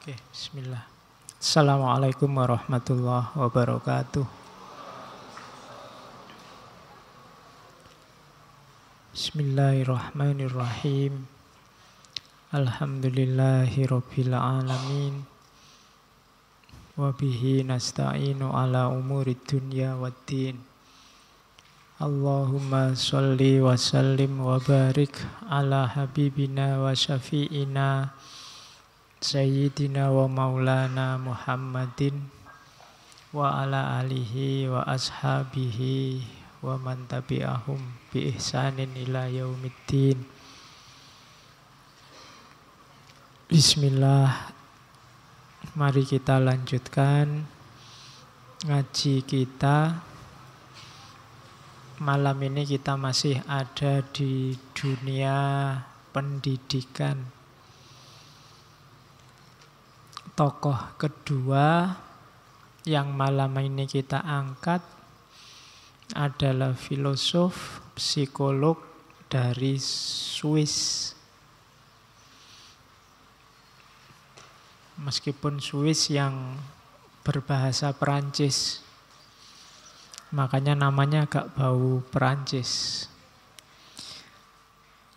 Oke, bismillah. Assalamualaikum warahmatullahi wabarakatuh. Bismillahirrahmanirrahim. Alhamdulillahirabbil alamin. Wa bihi nasta'inu ala umuri dunya waddin. Allahumma salli wa sallim wa barik ala habibina wa syafi'ina Sayyidina wa maulana Muhammadin wa ala alihi wa ashabihi wa man tabi'ahum bi ihsanin ila yaumiddin Bismillah Mari kita lanjutkan ngaji kita Malam ini kita masih ada di dunia pendidikan tokoh kedua yang malam ini kita angkat adalah filosof psikolog dari Swiss. Meskipun Swiss yang berbahasa Perancis, makanya namanya agak bau Perancis.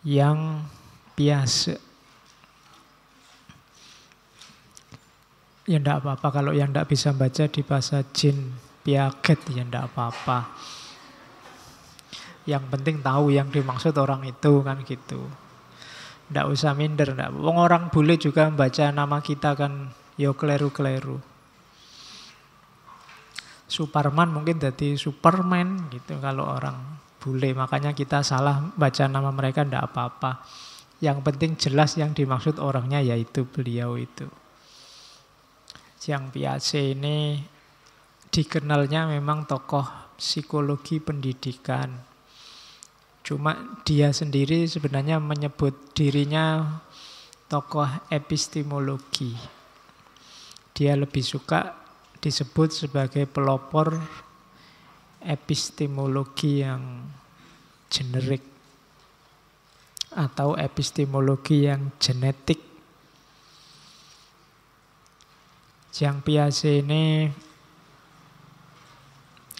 Yang biasa Ya ndak apa-apa kalau yang ndak bisa baca di bahasa jin piaget ya ndak apa-apa. Yang penting tahu yang dimaksud orang itu kan gitu. Ndak usah minder ndak. Wong orang bule juga membaca nama kita kan yo ya, kleru-kleru. Superman mungkin jadi Superman gitu kalau orang bule. Makanya kita salah baca nama mereka ndak apa-apa. Yang penting jelas yang dimaksud orangnya yaitu beliau itu yang Piaget ini dikenalnya memang tokoh psikologi pendidikan. Cuma dia sendiri sebenarnya menyebut dirinya tokoh epistemologi. Dia lebih suka disebut sebagai pelopor epistemologi yang generik atau epistemologi yang genetik Yang Piase ini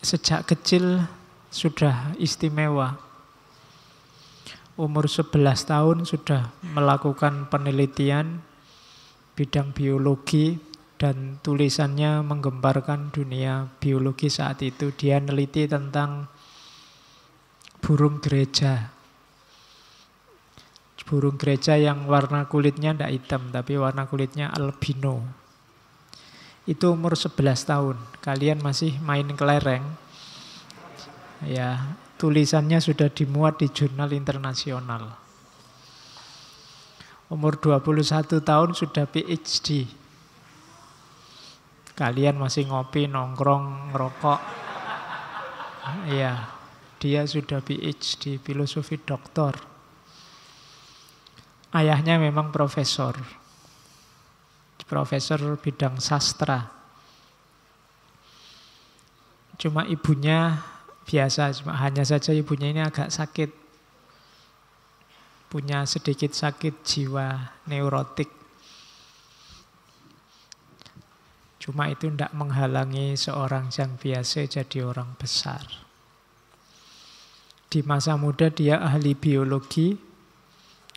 sejak kecil sudah istimewa. Umur 11 tahun sudah melakukan penelitian bidang biologi dan tulisannya menggemparkan dunia biologi saat itu. Dia neliti tentang burung gereja. Burung gereja yang warna kulitnya tidak hitam, tapi warna kulitnya albino itu umur 11 tahun. Kalian masih main kelereng. Ya, tulisannya sudah dimuat di jurnal internasional. Umur 21 tahun sudah PhD. Kalian masih ngopi, nongkrong, ngerokok. Ya, dia sudah PhD, filosofi doktor. Ayahnya memang profesor profesor bidang sastra. Cuma ibunya biasa, cuma hanya saja ibunya ini agak sakit. Punya sedikit sakit jiwa neurotik. Cuma itu tidak menghalangi seorang yang biasa jadi orang besar. Di masa muda dia ahli biologi,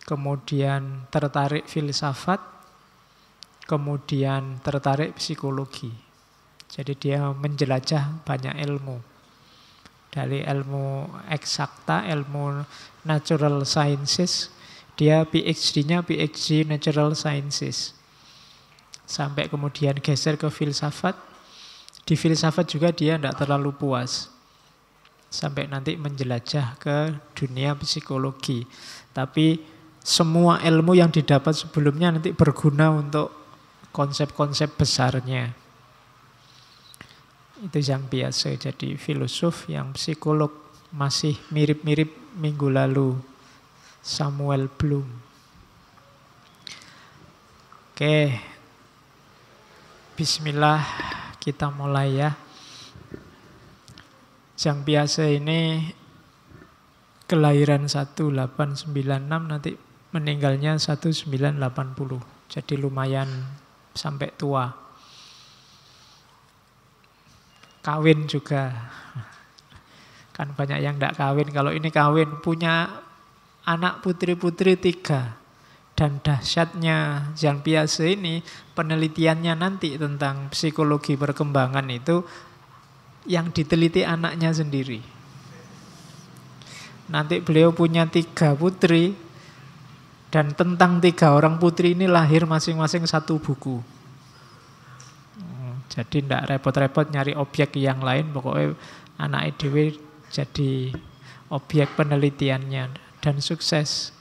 kemudian tertarik filsafat, kemudian tertarik psikologi. Jadi dia menjelajah banyak ilmu. Dari ilmu eksakta, ilmu natural sciences, dia PhD-nya PhD natural sciences. Sampai kemudian geser ke filsafat. Di filsafat juga dia tidak terlalu puas. Sampai nanti menjelajah ke dunia psikologi. Tapi semua ilmu yang didapat sebelumnya nanti berguna untuk konsep-konsep besarnya. Itu yang biasa. Jadi filosof yang psikolog masih mirip-mirip minggu lalu Samuel Bloom. Oke. Bismillah kita mulai ya. Yang biasa ini kelahiran 1896 nanti meninggalnya 1980. Jadi lumayan sampai tua. Kawin juga. Kan banyak yang tidak kawin. Kalau ini kawin punya anak putri-putri tiga. Dan dahsyatnya yang biasa ini penelitiannya nanti tentang psikologi perkembangan itu yang diteliti anaknya sendiri. Nanti beliau punya tiga putri, dan tentang tiga orang putri ini lahir masing-masing satu buku. Hmm, jadi tidak repot-repot nyari objek yang lain, pokoknya anak EDW jadi objek penelitiannya dan sukses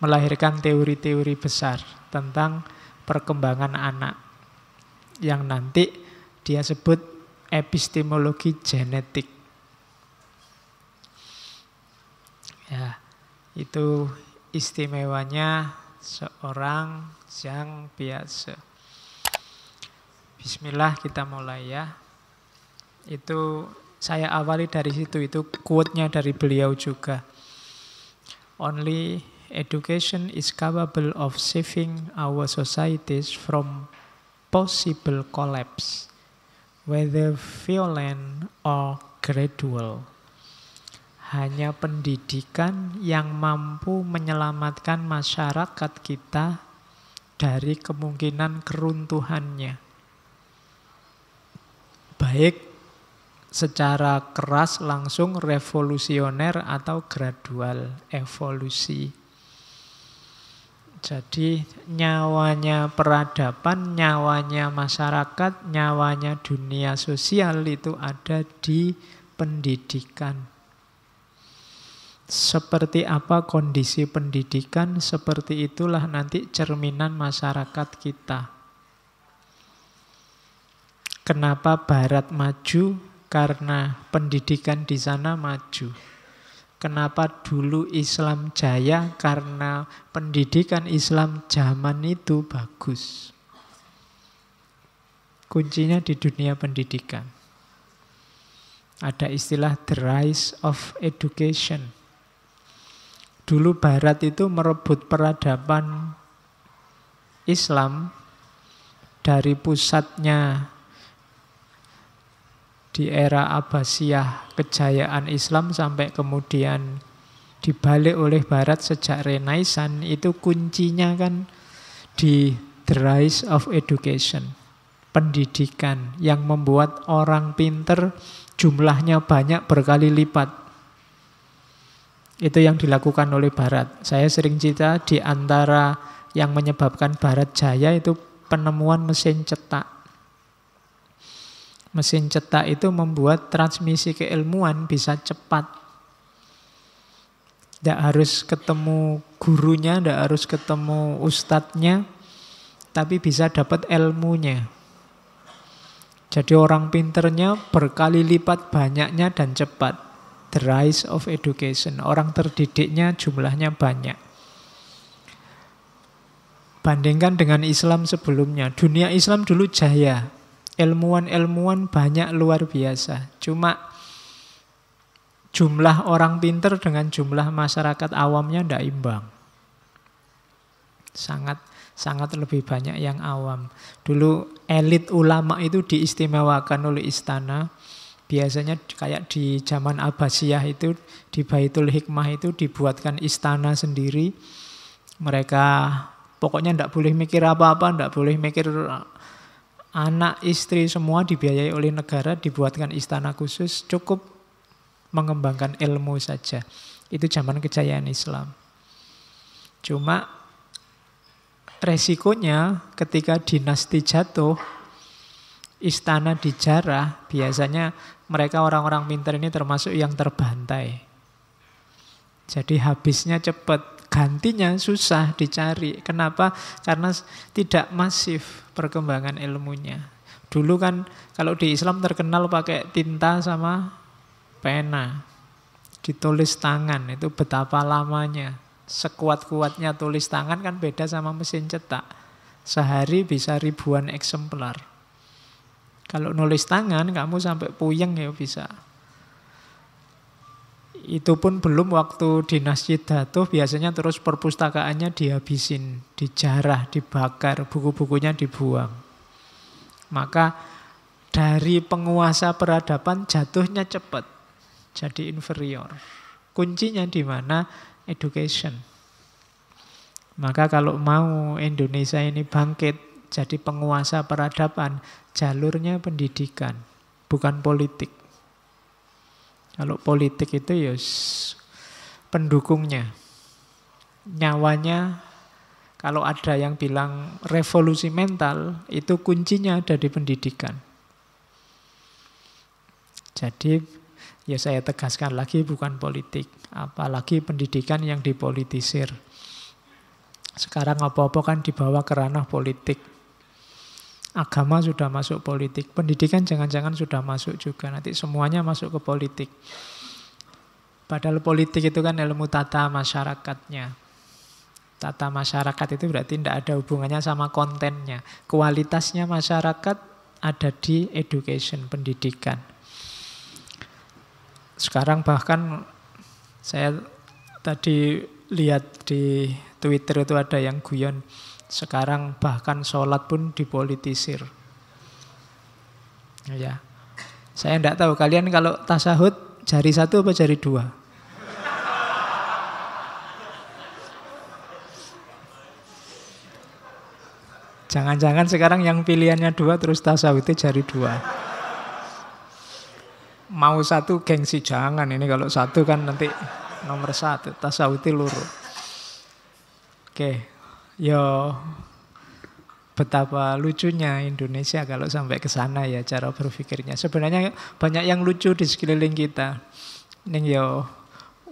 melahirkan teori-teori besar tentang perkembangan anak yang nanti dia sebut epistemologi genetik. Ya, itu istimewanya seorang yang biasa. Bismillah kita mulai ya. Itu saya awali dari situ, itu quote-nya dari beliau juga. Only education is capable of saving our societies from possible collapse, whether violent or gradual hanya pendidikan yang mampu menyelamatkan masyarakat kita dari kemungkinan keruntuhannya. Baik secara keras langsung revolusioner atau gradual evolusi. Jadi nyawanya peradaban, nyawanya masyarakat, nyawanya dunia sosial itu ada di pendidikan. Seperti apa kondisi pendidikan, seperti itulah nanti cerminan masyarakat kita. Kenapa Barat maju? Karena pendidikan di sana maju. Kenapa dulu Islam jaya? Karena pendidikan Islam zaman itu bagus. Kuncinya di dunia pendidikan. Ada istilah the rise of education dulu Barat itu merebut peradaban Islam dari pusatnya di era Abbasiyah kejayaan Islam sampai kemudian dibalik oleh Barat sejak Renaissance itu kuncinya kan di the rise of education pendidikan yang membuat orang pinter jumlahnya banyak berkali lipat itu yang dilakukan oleh Barat. Saya sering cerita di antara yang menyebabkan Barat jaya itu penemuan mesin cetak. Mesin cetak itu membuat transmisi keilmuan bisa cepat. Tidak harus ketemu gurunya, tidak harus ketemu ustadznya, tapi bisa dapat ilmunya. Jadi orang pinternya berkali lipat banyaknya dan cepat. The Rise of Education. Orang terdidiknya jumlahnya banyak. Bandingkan dengan Islam sebelumnya. Dunia Islam dulu jaya. Ilmuwan-ilmuwan banyak luar biasa. Cuma jumlah orang pinter dengan jumlah masyarakat awamnya tidak imbang. Sangat sangat lebih banyak yang awam. Dulu elit ulama itu diistimewakan oleh istana, biasanya kayak di zaman Abbasiyah itu di Baitul Hikmah itu dibuatkan istana sendiri. Mereka pokoknya tidak boleh mikir apa-apa, tidak boleh mikir anak, istri semua dibiayai oleh negara, dibuatkan istana khusus, cukup mengembangkan ilmu saja. Itu zaman kejayaan Islam. Cuma resikonya ketika dinasti jatuh, istana dijarah, biasanya mereka orang-orang pintar ini termasuk yang terbantai. Jadi habisnya cepat, gantinya susah dicari. Kenapa? Karena tidak masif perkembangan ilmunya. Dulu kan kalau di Islam terkenal pakai tinta sama pena. Ditulis tangan, itu betapa lamanya. Sekuat-kuatnya tulis tangan kan beda sama mesin cetak. Sehari bisa ribuan eksemplar. Kalau nulis tangan kamu sampai puyeng ya bisa. Itu pun belum waktu dinasti jatuh biasanya terus perpustakaannya dihabisin, dijarah, dibakar, buku-bukunya dibuang. Maka dari penguasa peradaban jatuhnya cepat, jadi inferior. Kuncinya di mana? Education. Maka kalau mau Indonesia ini bangkit, jadi penguasa peradaban, jalurnya pendidikan, bukan politik. Kalau politik itu ya pendukungnya. Nyawanya kalau ada yang bilang revolusi mental, itu kuncinya ada di pendidikan. Jadi ya saya tegaskan lagi bukan politik, apalagi pendidikan yang dipolitisir. Sekarang apa-apa kan dibawa ke ranah politik. Agama sudah masuk politik, pendidikan jangan-jangan sudah masuk juga, nanti semuanya masuk ke politik. Padahal politik itu kan ilmu tata masyarakatnya. Tata masyarakat itu berarti tidak ada hubungannya sama kontennya. Kualitasnya masyarakat ada di education, pendidikan. Sekarang bahkan saya tadi lihat di Twitter itu ada yang guyon sekarang bahkan sholat pun dipolitisir. Ya, saya tidak tahu kalian kalau tasahud jari satu apa jari dua. Jangan-jangan sekarang yang pilihannya dua terus tasawuti jari dua. Mau satu gengsi jangan ini kalau satu kan nanti nomor satu tasawuti luruh. Oke, Yo, ya, betapa lucunya Indonesia kalau sampai ke sana ya cara berpikirnya. Sebenarnya banyak yang lucu di sekeliling kita. Ning yo ya,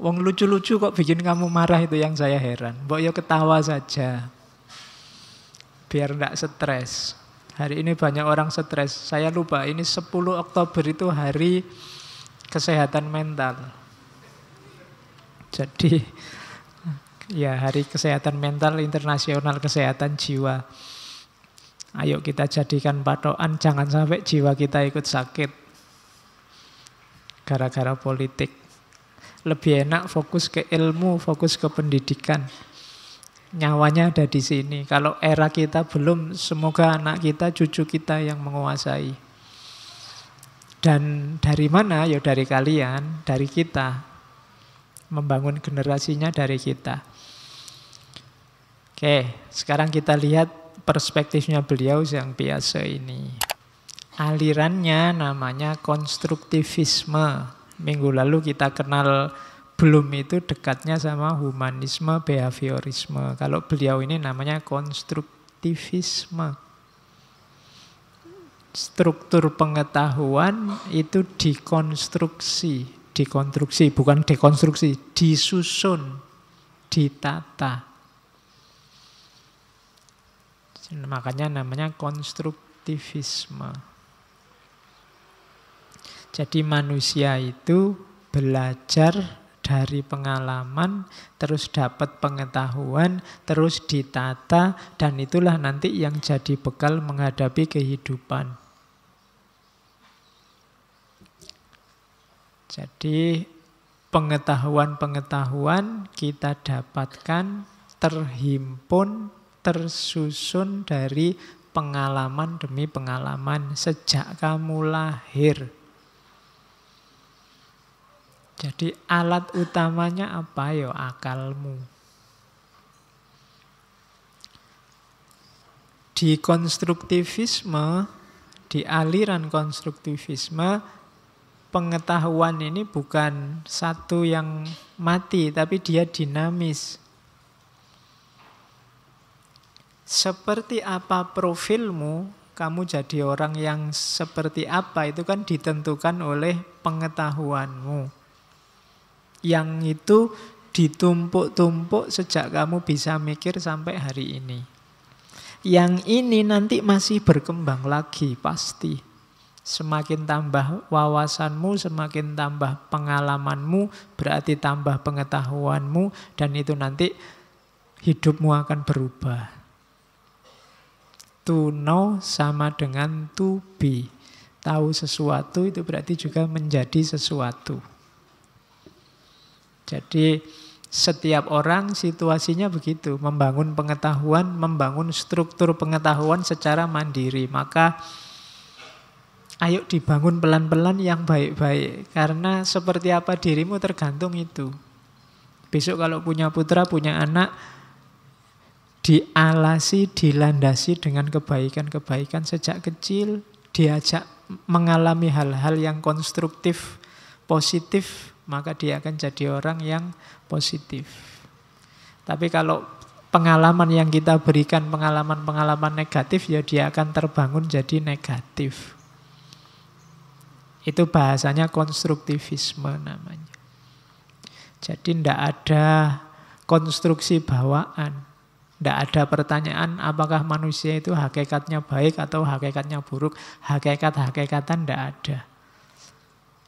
wong lucu-lucu kok bikin kamu marah itu yang saya heran. Mbok yo ya ketawa saja. Biar ndak stres. Hari ini banyak orang stres. Saya lupa ini 10 Oktober itu hari kesehatan mental. Jadi Ya, Hari Kesehatan Mental Internasional Kesehatan Jiwa. Ayo kita jadikan patokan, jangan sampai jiwa kita ikut sakit. Gara-gara politik. Lebih enak fokus ke ilmu, fokus ke pendidikan. Nyawanya ada di sini. Kalau era kita belum, semoga anak kita, cucu kita yang menguasai. Dan dari mana? Ya dari kalian, dari kita membangun generasinya dari kita. Oke, sekarang kita lihat perspektifnya beliau yang biasa ini. Alirannya namanya konstruktivisme. Minggu lalu kita kenal belum itu dekatnya sama humanisme, behaviorisme. Kalau beliau ini namanya konstruktivisme. Struktur pengetahuan itu dikonstruksi, dikonstruksi bukan dekonstruksi, disusun, ditata. Nah, makanya namanya konstruktivisme. Jadi manusia itu belajar dari pengalaman, terus dapat pengetahuan, terus ditata, dan itulah nanti yang jadi bekal menghadapi kehidupan. Jadi pengetahuan-pengetahuan kita dapatkan terhimpun tersusun dari pengalaman demi pengalaman sejak kamu lahir. Jadi alat utamanya apa ya akalmu. Di konstruktivisme, di aliran konstruktivisme, pengetahuan ini bukan satu yang mati, tapi dia dinamis. Seperti apa profilmu, kamu jadi orang yang seperti apa itu kan ditentukan oleh pengetahuanmu. Yang itu ditumpuk-tumpuk sejak kamu bisa mikir sampai hari ini. Yang ini nanti masih berkembang lagi pasti. Semakin tambah wawasanmu, semakin tambah pengalamanmu, berarti tambah pengetahuanmu dan itu nanti hidupmu akan berubah. To know sama dengan to be. Tahu sesuatu itu berarti juga menjadi sesuatu. Jadi setiap orang situasinya begitu, membangun pengetahuan, membangun struktur pengetahuan secara mandiri. Maka ayo dibangun pelan-pelan yang baik-baik karena seperti apa dirimu tergantung itu. Besok kalau punya putra, punya anak, dialasi, dilandasi dengan kebaikan-kebaikan sejak kecil, diajak mengalami hal-hal yang konstruktif, positif, maka dia akan jadi orang yang positif. Tapi kalau pengalaman yang kita berikan, pengalaman-pengalaman negatif, ya dia akan terbangun jadi negatif. Itu bahasanya konstruktivisme namanya. Jadi tidak ada konstruksi bawaan. Tidak ada pertanyaan apakah manusia itu hakikatnya baik atau hakikatnya buruk. Hakikat-hakikatan tidak ada.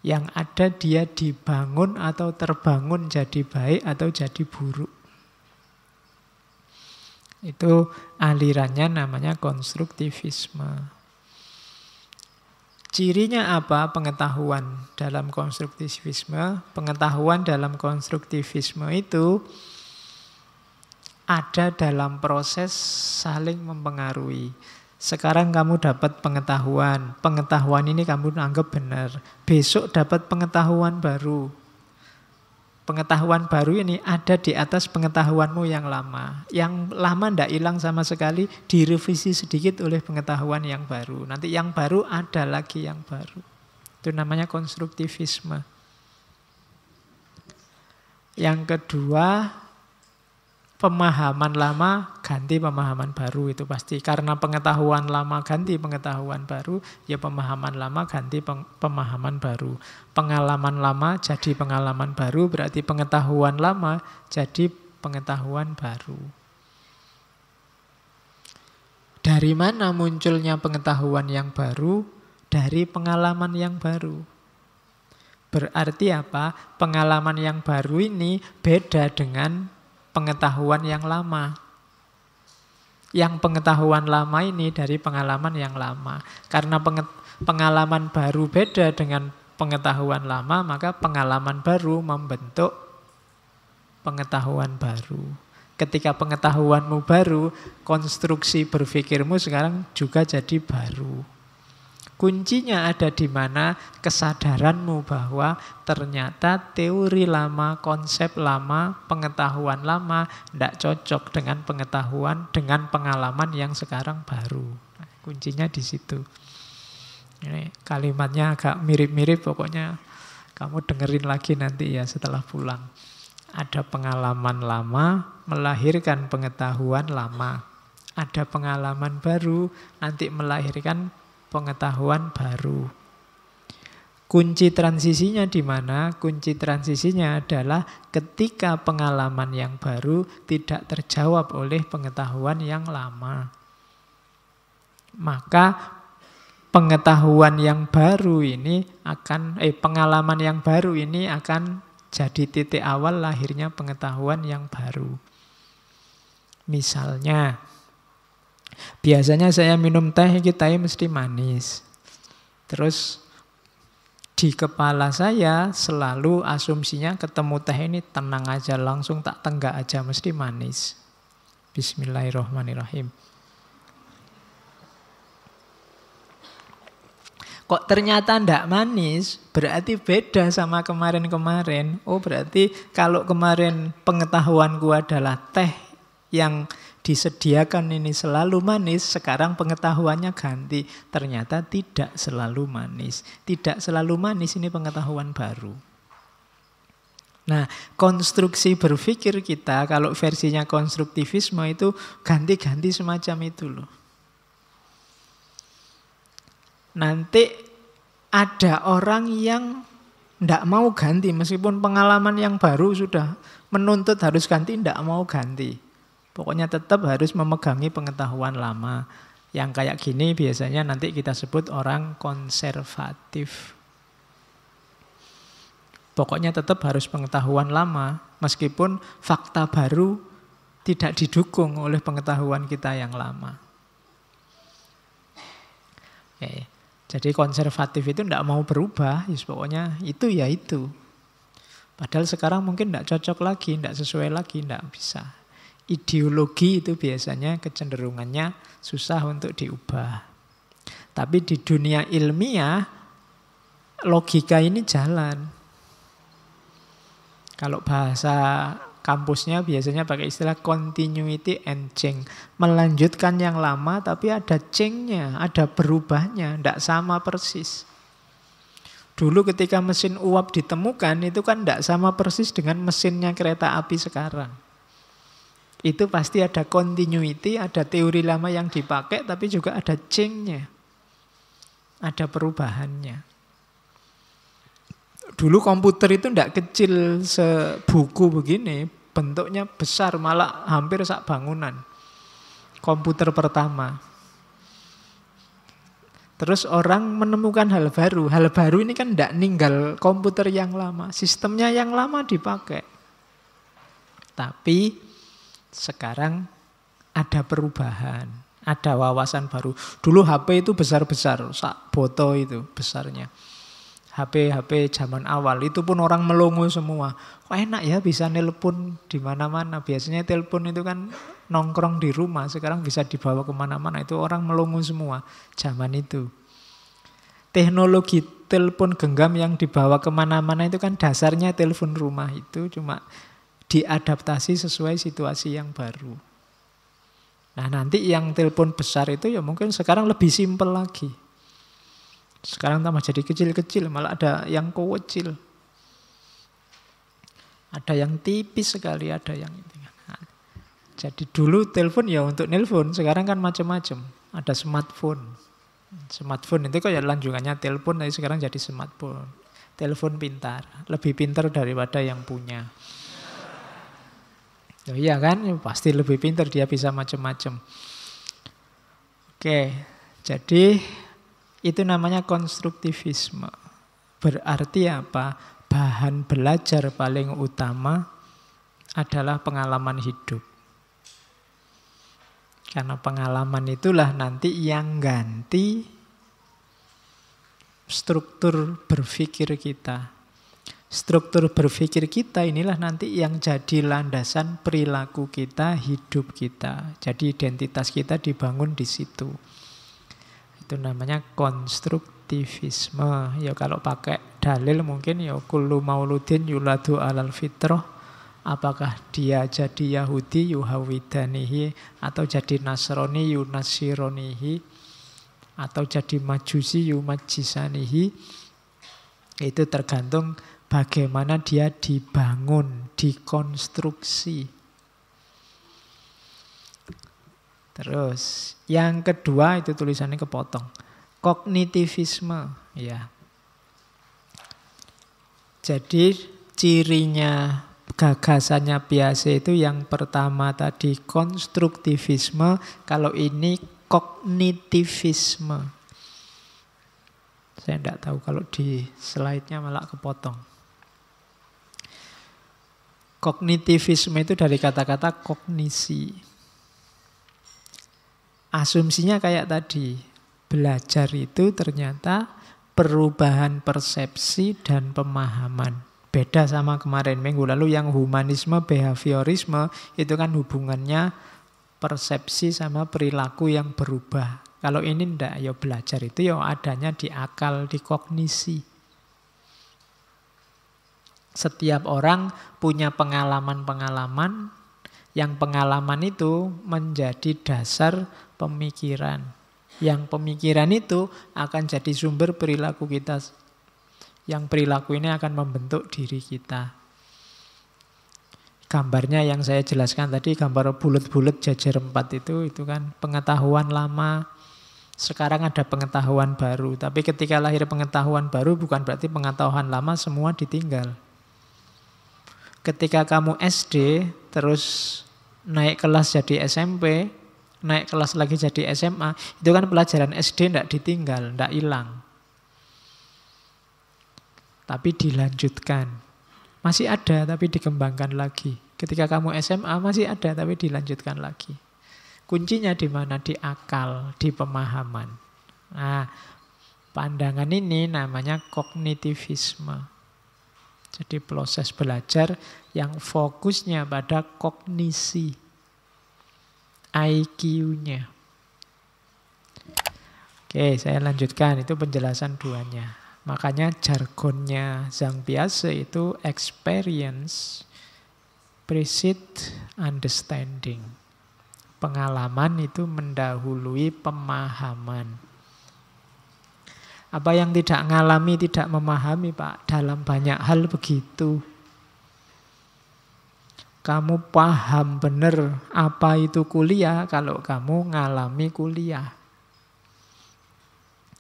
Yang ada dia dibangun atau terbangun jadi baik atau jadi buruk. Itu alirannya namanya konstruktivisme. Cirinya apa pengetahuan dalam konstruktivisme? Pengetahuan dalam konstruktivisme itu ada dalam proses saling mempengaruhi. Sekarang kamu dapat pengetahuan, pengetahuan ini kamu anggap benar. Besok dapat pengetahuan baru. Pengetahuan baru ini ada di atas pengetahuanmu yang lama. Yang lama tidak hilang sama sekali, direvisi sedikit oleh pengetahuan yang baru. Nanti yang baru ada lagi yang baru. Itu namanya konstruktivisme. Yang kedua, pemahaman lama ganti pemahaman baru itu pasti karena pengetahuan lama ganti pengetahuan baru ya pemahaman lama ganti pemahaman baru pengalaman lama jadi pengalaman baru berarti pengetahuan lama jadi pengetahuan baru dari mana munculnya pengetahuan yang baru dari pengalaman yang baru berarti apa pengalaman yang baru ini beda dengan pengetahuan yang lama. Yang pengetahuan lama ini dari pengalaman yang lama. Karena pengalaman baru beda dengan pengetahuan lama, maka pengalaman baru membentuk pengetahuan baru ketika pengetahuanmu baru, konstruksi berpikirmu sekarang juga jadi baru. Kuncinya ada di mana kesadaranmu bahwa ternyata teori lama, konsep lama, pengetahuan lama tidak cocok dengan pengetahuan, dengan pengalaman yang sekarang baru. kuncinya di situ. Ini kalimatnya agak mirip-mirip pokoknya kamu dengerin lagi nanti ya setelah pulang. Ada pengalaman lama melahirkan pengetahuan lama. Ada pengalaman baru nanti melahirkan pengetahuan baru. Kunci transisinya di mana? Kunci transisinya adalah ketika pengalaman yang baru tidak terjawab oleh pengetahuan yang lama. Maka pengetahuan yang baru ini akan eh pengalaman yang baru ini akan jadi titik awal lahirnya pengetahuan yang baru. Misalnya, Biasanya saya minum teh itu teh mesti manis. Terus di kepala saya selalu asumsinya ketemu teh ini tenang aja langsung tak tenggak aja mesti manis. Bismillahirrahmanirrahim. Kok ternyata tidak manis, berarti beda sama kemarin-kemarin. Oh berarti kalau kemarin pengetahuanku adalah teh yang disediakan ini selalu manis, sekarang pengetahuannya ganti. Ternyata tidak selalu manis. Tidak selalu manis ini pengetahuan baru. Nah, konstruksi berpikir kita kalau versinya konstruktivisme itu ganti-ganti semacam itu loh. Nanti ada orang yang tidak mau ganti meskipun pengalaman yang baru sudah menuntut harus ganti, tidak mau ganti. Pokoknya tetap harus memegangi pengetahuan lama. Yang kayak gini biasanya nanti kita sebut orang konservatif. Pokoknya tetap harus pengetahuan lama, meskipun fakta baru tidak didukung oleh pengetahuan kita yang lama. Oke. Jadi konservatif itu tidak mau berubah, yes, pokoknya itu ya itu. Padahal sekarang mungkin tidak cocok lagi, tidak sesuai lagi, tidak bisa ideologi itu biasanya kecenderungannya susah untuk diubah. Tapi di dunia ilmiah logika ini jalan. Kalau bahasa kampusnya biasanya pakai istilah continuity and change. Melanjutkan yang lama tapi ada change-nya, ada berubahnya, tidak sama persis. Dulu ketika mesin uap ditemukan itu kan tidak sama persis dengan mesinnya kereta api sekarang. Itu pasti ada continuity, ada teori lama yang dipakai, tapi juga ada change-nya. Ada perubahannya. Dulu komputer itu tidak kecil sebuku begini, bentuknya besar, malah hampir sak bangunan. Komputer pertama, Terus orang menemukan hal baru. Hal baru ini kan tidak ninggal komputer yang lama. Sistemnya yang lama dipakai. Tapi sekarang ada perubahan, ada wawasan baru. Dulu HP itu besar-besar, sak boto itu besarnya. HP-HP zaman awal itu pun orang melongo semua. Kok enak ya bisa nelpon di mana-mana. Biasanya telepon itu kan nongkrong di rumah. Sekarang bisa dibawa kemana-mana. Itu orang melongo semua zaman itu. Teknologi telepon genggam yang dibawa kemana-mana itu kan dasarnya telepon rumah itu cuma diadaptasi sesuai situasi yang baru. Nah nanti yang telepon besar itu ya mungkin sekarang lebih simpel lagi. Sekarang tambah jadi kecil-kecil, malah ada yang kecil. Ada yang tipis sekali, ada yang Nah, Jadi dulu telepon ya untuk nelpon, sekarang kan macam-macam. Ada smartphone. Smartphone itu ya lanjungannya telepon, tapi sekarang jadi smartphone. Telepon pintar, lebih pintar daripada yang punya. Ya iya kan, pasti lebih pintar dia bisa macam-macam. Oke, jadi itu namanya konstruktivisme. Berarti apa? Bahan belajar paling utama adalah pengalaman hidup. Karena pengalaman itulah nanti yang ganti struktur berpikir kita, struktur berpikir kita inilah nanti yang jadi landasan perilaku kita, hidup kita. Jadi identitas kita dibangun di situ. Itu namanya konstruktivisme. Ya kalau pakai dalil mungkin ya kullu mauludin yuladu alal fitrah. Apakah dia jadi Yahudi yuhawidanihi atau jadi Nasrani yunasironihi atau jadi Majusi yumajisanihi itu tergantung bagaimana dia dibangun, dikonstruksi. Terus, yang kedua itu tulisannya kepotong. Kognitivisme, ya. Jadi cirinya gagasannya biasa itu yang pertama tadi konstruktivisme, kalau ini kognitivisme. Saya tidak tahu kalau di slide-nya malah kepotong. Kognitivisme itu dari kata-kata kognisi. Asumsinya kayak tadi, belajar itu ternyata perubahan persepsi dan pemahaman. Beda sama kemarin minggu lalu yang humanisme, behaviorisme itu kan hubungannya persepsi sama perilaku yang berubah. Kalau ini ndak ya belajar itu ya adanya di akal, di kognisi. Setiap orang punya pengalaman-pengalaman yang pengalaman itu menjadi dasar pemikiran. Yang pemikiran itu akan jadi sumber perilaku kita. Yang perilaku ini akan membentuk diri kita. Gambarnya yang saya jelaskan tadi, gambar bulat-bulat jajar empat itu, itu kan pengetahuan lama. Sekarang ada pengetahuan baru, tapi ketika lahir pengetahuan baru bukan berarti pengetahuan lama semua ditinggal. Ketika kamu SD, terus naik kelas jadi SMP, naik kelas lagi jadi SMA, itu kan pelajaran SD tidak ditinggal, tidak hilang. Tapi dilanjutkan. Masih ada, tapi dikembangkan lagi. Ketika kamu SMA masih ada, tapi dilanjutkan lagi. Kuncinya di mana? Di akal, di pemahaman. Nah, pandangan ini namanya kognitivisme. Jadi proses belajar yang fokusnya pada kognisi IQ-nya. Oke, saya lanjutkan. Itu penjelasan duanya. Makanya jargonnya Zhang Piase itu experience precede understanding. Pengalaman itu mendahului pemahaman. Apa yang tidak ngalami, tidak memahami Pak, dalam banyak hal begitu. Kamu paham benar apa itu kuliah kalau kamu ngalami kuliah.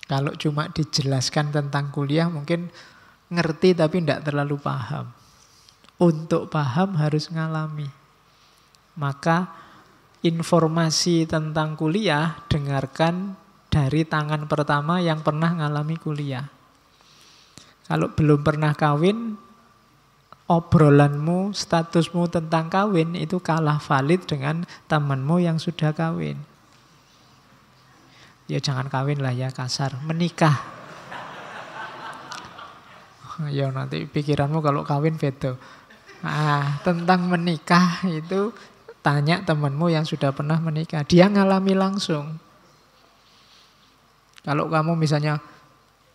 Kalau cuma dijelaskan tentang kuliah mungkin ngerti tapi tidak terlalu paham. Untuk paham harus ngalami. Maka informasi tentang kuliah dengarkan dari tangan pertama yang pernah ngalami kuliah. Kalau belum pernah kawin, obrolanmu, statusmu tentang kawin itu kalah valid dengan temanmu yang sudah kawin. Ya jangan kawin lah ya kasar, menikah. ya nanti pikiranmu kalau kawin beda. Ah, tentang menikah itu tanya temanmu yang sudah pernah menikah. Dia ngalami langsung. Kalau kamu misalnya,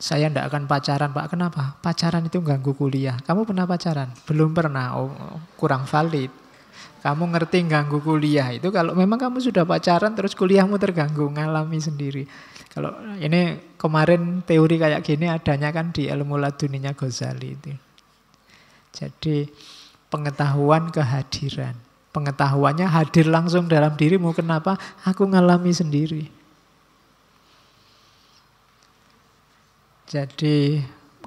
saya tidak akan pacaran, Pak. Kenapa? Pacaran itu ganggu kuliah. Kamu pernah pacaran? Belum pernah. Oh, kurang valid. Kamu ngerti ganggu kuliah itu kalau memang kamu sudah pacaran terus kuliahmu terganggu, ngalami sendiri. Kalau ini kemarin teori kayak gini adanya kan di ilmu laduninya Ghazali itu. Jadi pengetahuan kehadiran. Pengetahuannya hadir langsung dalam dirimu. Kenapa? Aku ngalami sendiri. Jadi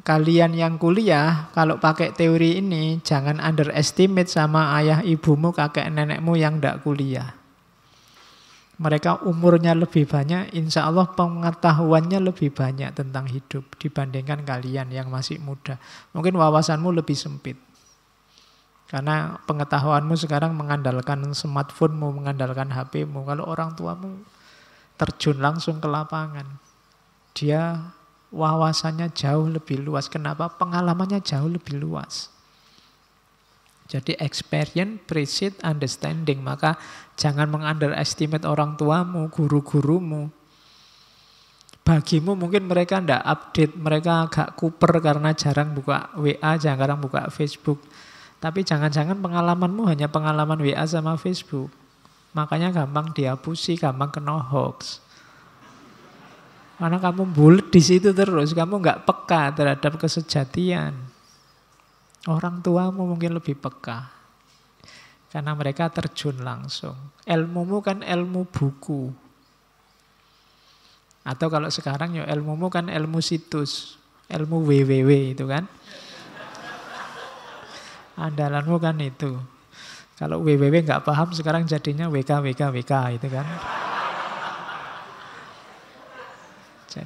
kalian yang kuliah kalau pakai teori ini jangan underestimate sama ayah ibumu, kakek nenekmu yang tidak kuliah. Mereka umurnya lebih banyak, insya Allah pengetahuannya lebih banyak tentang hidup dibandingkan kalian yang masih muda. Mungkin wawasanmu lebih sempit. Karena pengetahuanmu sekarang mengandalkan smartphonemu, mengandalkan HPmu. Kalau orang tuamu terjun langsung ke lapangan, dia wawasannya jauh lebih luas. Kenapa? Pengalamannya jauh lebih luas. Jadi experience precede understanding. Maka jangan mengunderestimate orang tuamu, guru-gurumu. Bagimu mungkin mereka tidak update, mereka agak kuper karena jarang buka WA, jarang buka Facebook. Tapi jangan-jangan pengalamanmu hanya pengalaman WA sama Facebook. Makanya gampang dihapusi, gampang kena hoax. Karena kamu bulat di situ terus, kamu nggak peka terhadap kesejatian. Orang tuamu mungkin lebih peka. Karena mereka terjun langsung. Ilmumu kan ilmu buku. Atau kalau sekarang ya ilmumu kan ilmu situs. Ilmu www itu kan. Andalanmu kan itu. Kalau www nggak paham sekarang jadinya WK, WK, WK itu kan.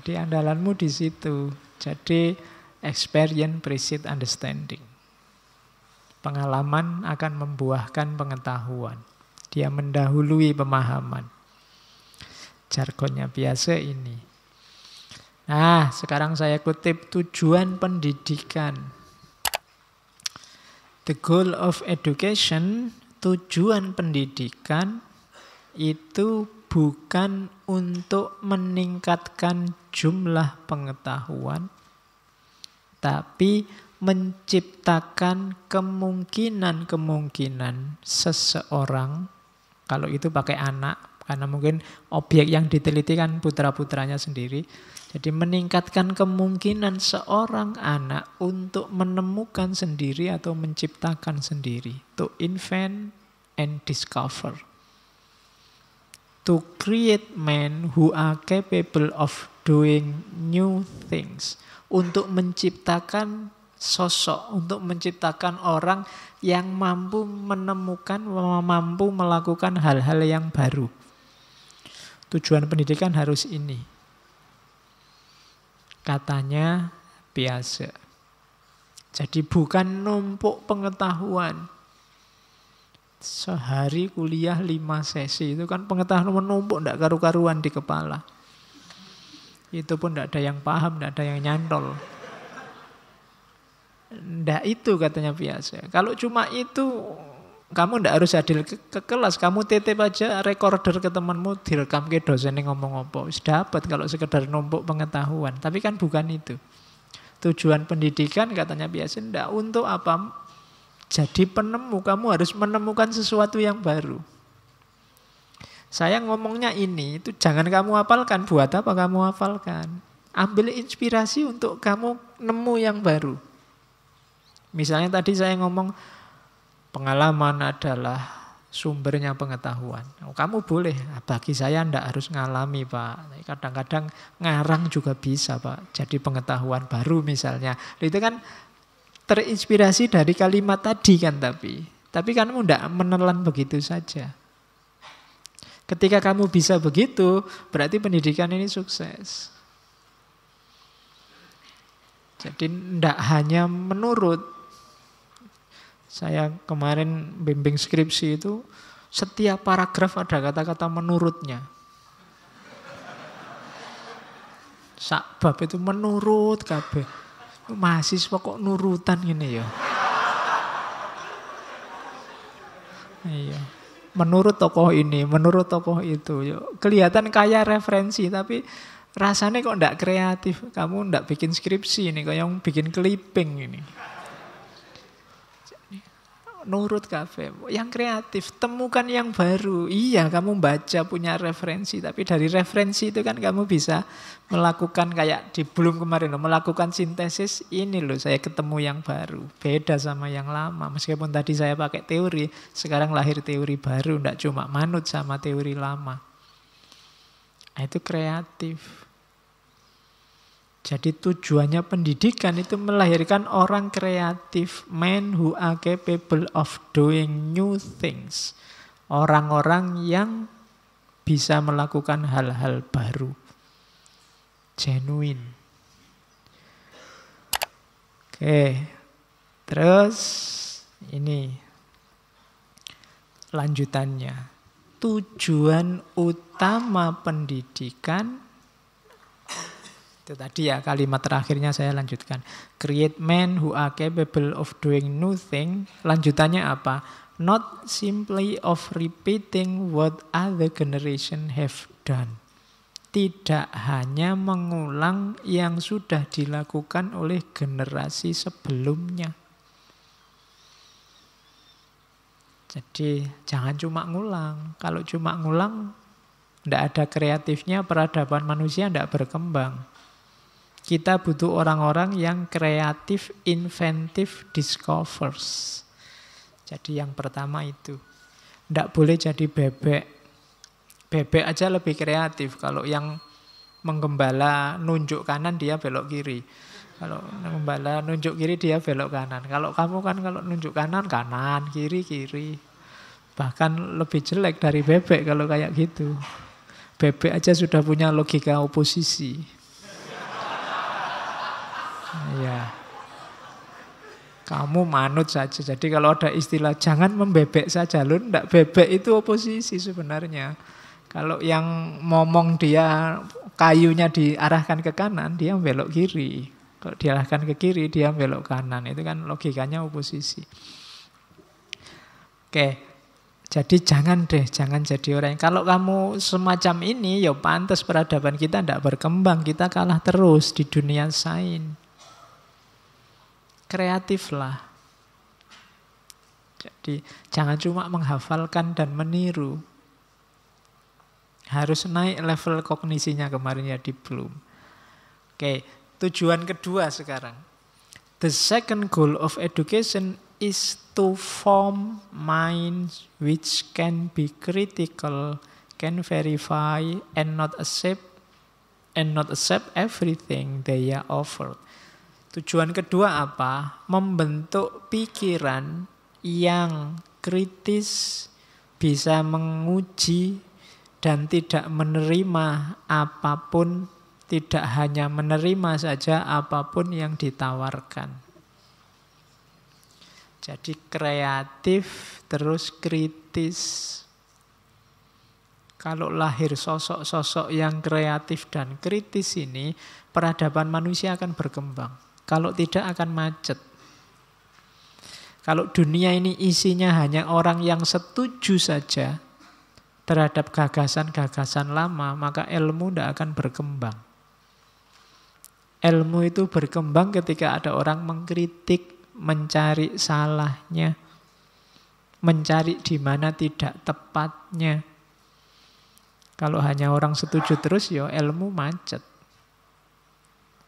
Jadi andalanmu di situ. Jadi experience precede understanding. Pengalaman akan membuahkan pengetahuan. Dia mendahului pemahaman. Jargonnya biasa ini. Nah, sekarang saya kutip tujuan pendidikan. The goal of education, tujuan pendidikan itu bukan untuk meningkatkan jumlah pengetahuan, tapi menciptakan kemungkinan-kemungkinan seseorang, kalau itu pakai anak, karena mungkin objek yang diteliti kan putra-putranya sendiri, jadi meningkatkan kemungkinan seorang anak untuk menemukan sendiri atau menciptakan sendiri, to invent and discover. To create men who are capable of doing new things, untuk menciptakan sosok, untuk menciptakan orang yang mampu menemukan, mampu melakukan hal-hal yang baru. Tujuan pendidikan harus ini. Katanya biasa. Jadi bukan numpuk pengetahuan. Sehari kuliah lima sesi itu kan pengetahuan menumpuk, tidak karu-karuan di kepala. Itu pun tidak ada yang paham, tidak ada yang nyantol. Tidak itu katanya biasa. Kalau cuma itu, kamu tidak harus hadir ke, ke kelas. Kamu titip aja recorder ke temanmu, direkam ke dosen yang ngomong apa. Dapat kalau sekedar numpuk pengetahuan. Tapi kan bukan itu. Tujuan pendidikan katanya biasa tidak untuk apa? Jadi penemu, kamu harus menemukan sesuatu yang baru. Saya ngomongnya ini, itu jangan kamu hafalkan. Buat apa kamu hafalkan? Ambil inspirasi untuk kamu nemu yang baru. Misalnya tadi saya ngomong pengalaman adalah sumbernya pengetahuan. Oh, kamu boleh, ah, bagi saya ndak harus ngalami Pak. Kadang-kadang ngarang juga bisa Pak, jadi pengetahuan baru misalnya. Itu kan terinspirasi dari kalimat tadi kan tapi. Tapi kan kamu ndak menelan begitu saja. Ketika kamu bisa begitu, berarti pendidikan ini sukses. Jadi tidak hanya menurut. Saya kemarin bimbing skripsi itu setiap paragraf ada kata-kata menurutnya. Sakbab itu menurut kabeh. Mahasiswa kok nurutan ini ya. Iya menurut tokoh ini, menurut tokoh itu. Kelihatan kaya referensi, tapi rasanya kok ndak kreatif. Kamu ndak bikin skripsi ini, kayak yang bikin clipping ini nurut kafe. Yang kreatif, temukan yang baru. Iya, kamu baca punya referensi, tapi dari referensi itu kan kamu bisa melakukan kayak di belum kemarin loh, melakukan sintesis ini loh. Saya ketemu yang baru, beda sama yang lama. Meskipun tadi saya pakai teori, sekarang lahir teori baru, ndak cuma manut sama teori lama. Nah, itu kreatif. Jadi tujuannya pendidikan itu melahirkan orang kreatif, men who are capable of doing new things. Orang-orang yang bisa melakukan hal-hal baru. Genuine. Oke. Terus ini lanjutannya. Tujuan utama pendidikan itu tadi ya kalimat terakhirnya saya lanjutkan. Create men who are capable of doing new thing. Lanjutannya apa? Not simply of repeating what other generation have done. Tidak hanya mengulang yang sudah dilakukan oleh generasi sebelumnya. Jadi jangan cuma ngulang. Kalau cuma ngulang, tidak ada kreatifnya, peradaban manusia tidak berkembang. Kita butuh orang-orang yang kreatif, inventif, discovers. Jadi yang pertama itu. Tidak boleh jadi bebek. Bebek aja lebih kreatif. Kalau yang menggembala nunjuk kanan dia belok kiri. Kalau menggembala nunjuk kiri dia belok kanan. Kalau kamu kan kalau nunjuk kanan kanan, kiri kiri. Bahkan lebih jelek dari bebek kalau kayak gitu. Bebek aja sudah punya logika oposisi. Ya. Kamu manut saja. Jadi kalau ada istilah jangan membebek saja. Lu ndak bebek itu oposisi sebenarnya. Kalau yang ngomong dia kayunya diarahkan ke kanan, dia belok kiri. Kalau diarahkan ke kiri, dia belok kanan. Itu kan logikanya oposisi. Oke. Jadi jangan deh, jangan jadi orang. Kalau kamu semacam ini, ya pantas peradaban kita tidak berkembang. Kita kalah terus di dunia sains. Kreatiflah. Jadi jangan cuma menghafalkan dan meniru. Harus naik level kognisinya kemarin ya di Bloom. Oke, tujuan kedua sekarang. The second goal of education is to form minds which can be critical, can verify and not accept and not accept everything they are offered. Tujuan kedua apa? Membentuk pikiran yang kritis, bisa menguji dan tidak menerima apapun, tidak hanya menerima saja apapun yang ditawarkan. Jadi kreatif terus kritis. Kalau lahir sosok-sosok yang kreatif dan kritis ini, peradaban manusia akan berkembang. Kalau tidak akan macet. Kalau dunia ini isinya hanya orang yang setuju saja terhadap gagasan-gagasan lama, maka ilmu tidak akan berkembang. Ilmu itu berkembang ketika ada orang mengkritik, mencari salahnya, mencari di mana tidak tepatnya. Kalau hanya orang setuju terus, ya ilmu macet.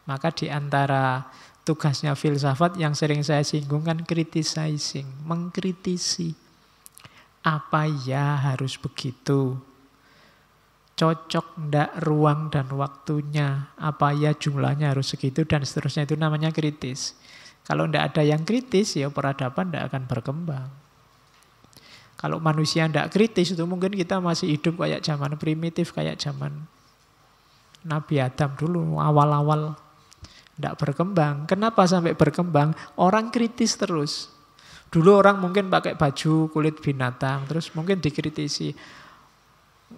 Maka di antara tugasnya filsafat yang sering saya singgung kan criticizing, mengkritisi. Apa ya harus begitu? Cocok ndak ruang dan waktunya? Apa ya jumlahnya harus segitu dan seterusnya itu namanya kritis. Kalau ndak ada yang kritis ya peradaban ndak akan berkembang. Kalau manusia ndak kritis itu mungkin kita masih hidup kayak zaman primitif, kayak zaman Nabi Adam dulu awal-awal tidak berkembang. Kenapa sampai berkembang? Orang kritis terus. Dulu orang mungkin pakai baju kulit binatang, terus mungkin dikritisi.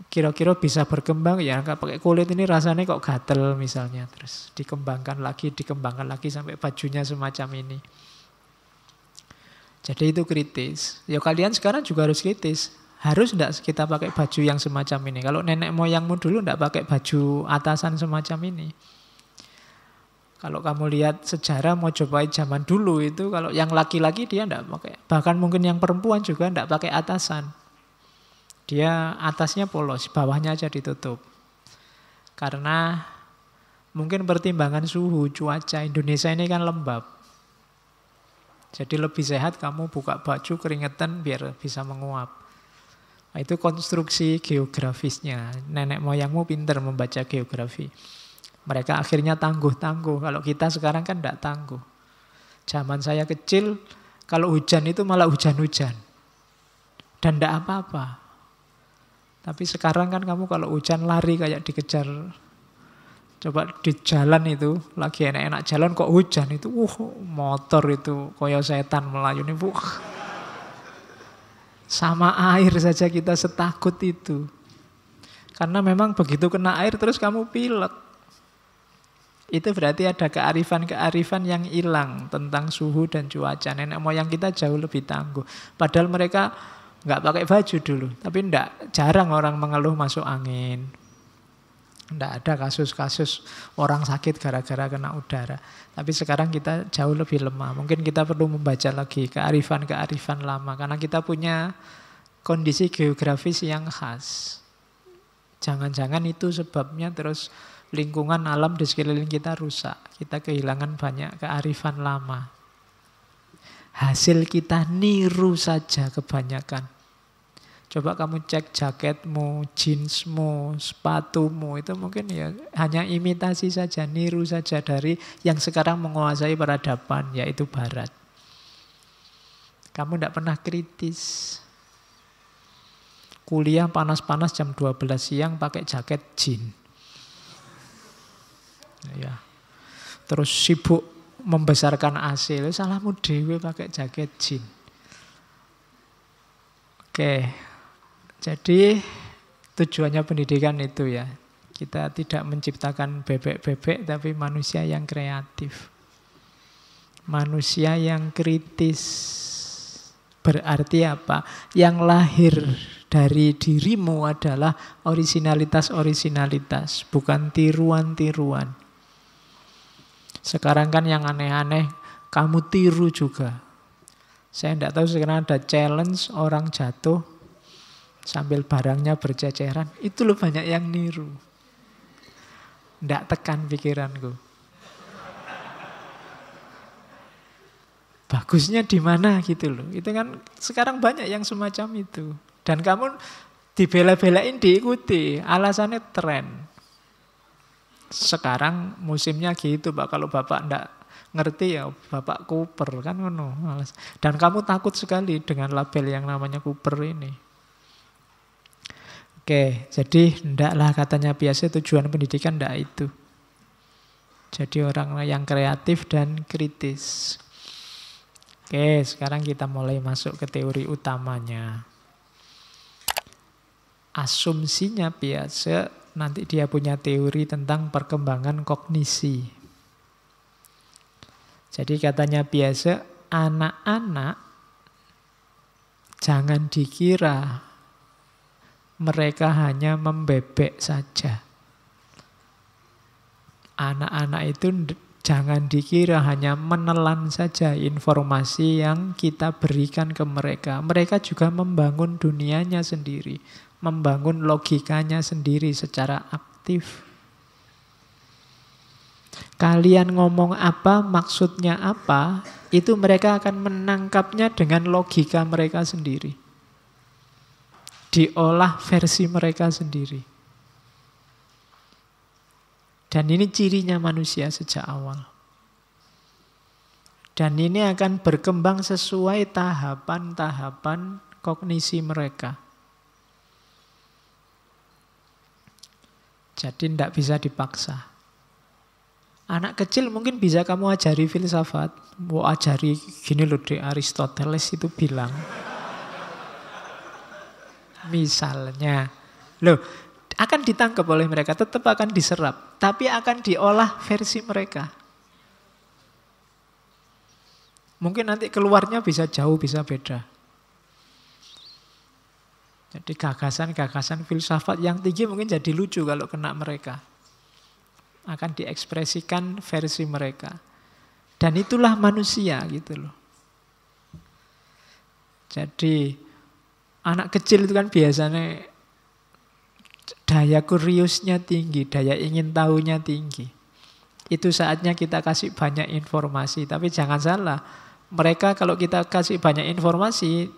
Kira-kira bisa berkembang ya, nggak pakai kulit ini rasanya kok gatel misalnya. Terus dikembangkan lagi, dikembangkan lagi sampai bajunya semacam ini. Jadi itu kritis. Ya kalian sekarang juga harus kritis. Harus enggak kita pakai baju yang semacam ini. Kalau nenek moyangmu dulu enggak pakai baju atasan semacam ini. Kalau kamu lihat sejarah mau coba zaman dulu itu kalau yang laki-laki dia tidak pakai. Bahkan mungkin yang perempuan juga tidak pakai atasan. Dia atasnya polos, bawahnya aja ditutup. Karena mungkin pertimbangan suhu, cuaca Indonesia ini kan lembab. Jadi lebih sehat kamu buka baju keringetan biar bisa menguap. Nah, itu konstruksi geografisnya. Nenek moyangmu pinter membaca geografi. Mereka akhirnya tangguh-tangguh. Kalau kita sekarang kan tidak tangguh. Zaman saya kecil, kalau hujan itu malah hujan-hujan. Dan tidak apa-apa. Tapi sekarang kan kamu kalau hujan lari kayak dikejar. Coba di jalan itu, lagi enak-enak jalan kok hujan itu. Wuh, motor itu koyo setan melayu nih. Wuh. Sama air saja kita setakut itu. Karena memang begitu kena air terus kamu pilek itu berarti ada kearifan-kearifan yang hilang tentang suhu dan cuaca. Nenek moyang kita jauh lebih tangguh. Padahal mereka nggak pakai baju dulu, tapi ndak jarang orang mengeluh masuk angin. Tidak ada kasus-kasus orang sakit gara-gara kena udara. Tapi sekarang kita jauh lebih lemah. Mungkin kita perlu membaca lagi kearifan-kearifan lama karena kita punya kondisi geografis yang khas. Jangan-jangan itu sebabnya terus lingkungan alam di sekeliling kita rusak. Kita kehilangan banyak kearifan lama. Hasil kita niru saja kebanyakan. Coba kamu cek jaketmu, jeansmu, sepatumu itu mungkin ya hanya imitasi saja, niru saja dari yang sekarang menguasai peradaban yaitu barat. Kamu tidak pernah kritis. Kuliah panas-panas jam 12 siang pakai jaket jeans. Ya. Terus sibuk membesarkan AC, salahmu dewe pakai jaket jin. Oke, jadi tujuannya pendidikan itu ya. Kita tidak menciptakan bebek-bebek, tapi manusia yang kreatif. Manusia yang kritis. Berarti apa? Yang lahir dari dirimu adalah originalitas-originalitas, bukan tiruan-tiruan. Sekarang kan yang aneh-aneh, kamu tiru juga. Saya tidak tahu sekarang ada challenge orang jatuh sambil barangnya berceceran. Itu loh banyak yang niru. Tidak tekan pikiranku. Bagusnya di mana gitu loh. Itu kan sekarang banyak yang semacam itu. Dan kamu dibela-belain diikuti. Alasannya tren sekarang musimnya gitu pak kalau bapak ndak ngerti ya bapak Cooper kan ngono males. dan kamu takut sekali dengan label yang namanya Cooper ini oke jadi ndaklah katanya biasa tujuan pendidikan ndak itu jadi orang yang kreatif dan kritis oke sekarang kita mulai masuk ke teori utamanya asumsinya biasa nanti dia punya teori tentang perkembangan kognisi. Jadi katanya biasa anak-anak jangan dikira mereka hanya membebek saja. Anak-anak itu jangan dikira hanya menelan saja informasi yang kita berikan ke mereka. Mereka juga membangun dunianya sendiri membangun logikanya sendiri secara aktif. Kalian ngomong apa, maksudnya apa, itu mereka akan menangkapnya dengan logika mereka sendiri. Diolah versi mereka sendiri. Dan ini cirinya manusia sejak awal. Dan ini akan berkembang sesuai tahapan-tahapan kognisi mereka. Jadi tidak bisa dipaksa. Anak kecil mungkin bisa kamu ajari filsafat. Mau ajari gini loh di Aristoteles itu bilang. Misalnya. Loh, akan ditangkap oleh mereka, tetap akan diserap. Tapi akan diolah versi mereka. Mungkin nanti keluarnya bisa jauh, bisa beda. Jadi gagasan-gagasan filsafat yang tinggi mungkin jadi lucu kalau kena mereka. Akan diekspresikan versi mereka. Dan itulah manusia gitu loh. Jadi anak kecil itu kan biasanya daya kuriusnya tinggi, daya ingin tahunya tinggi. Itu saatnya kita kasih banyak informasi. Tapi jangan salah, mereka kalau kita kasih banyak informasi,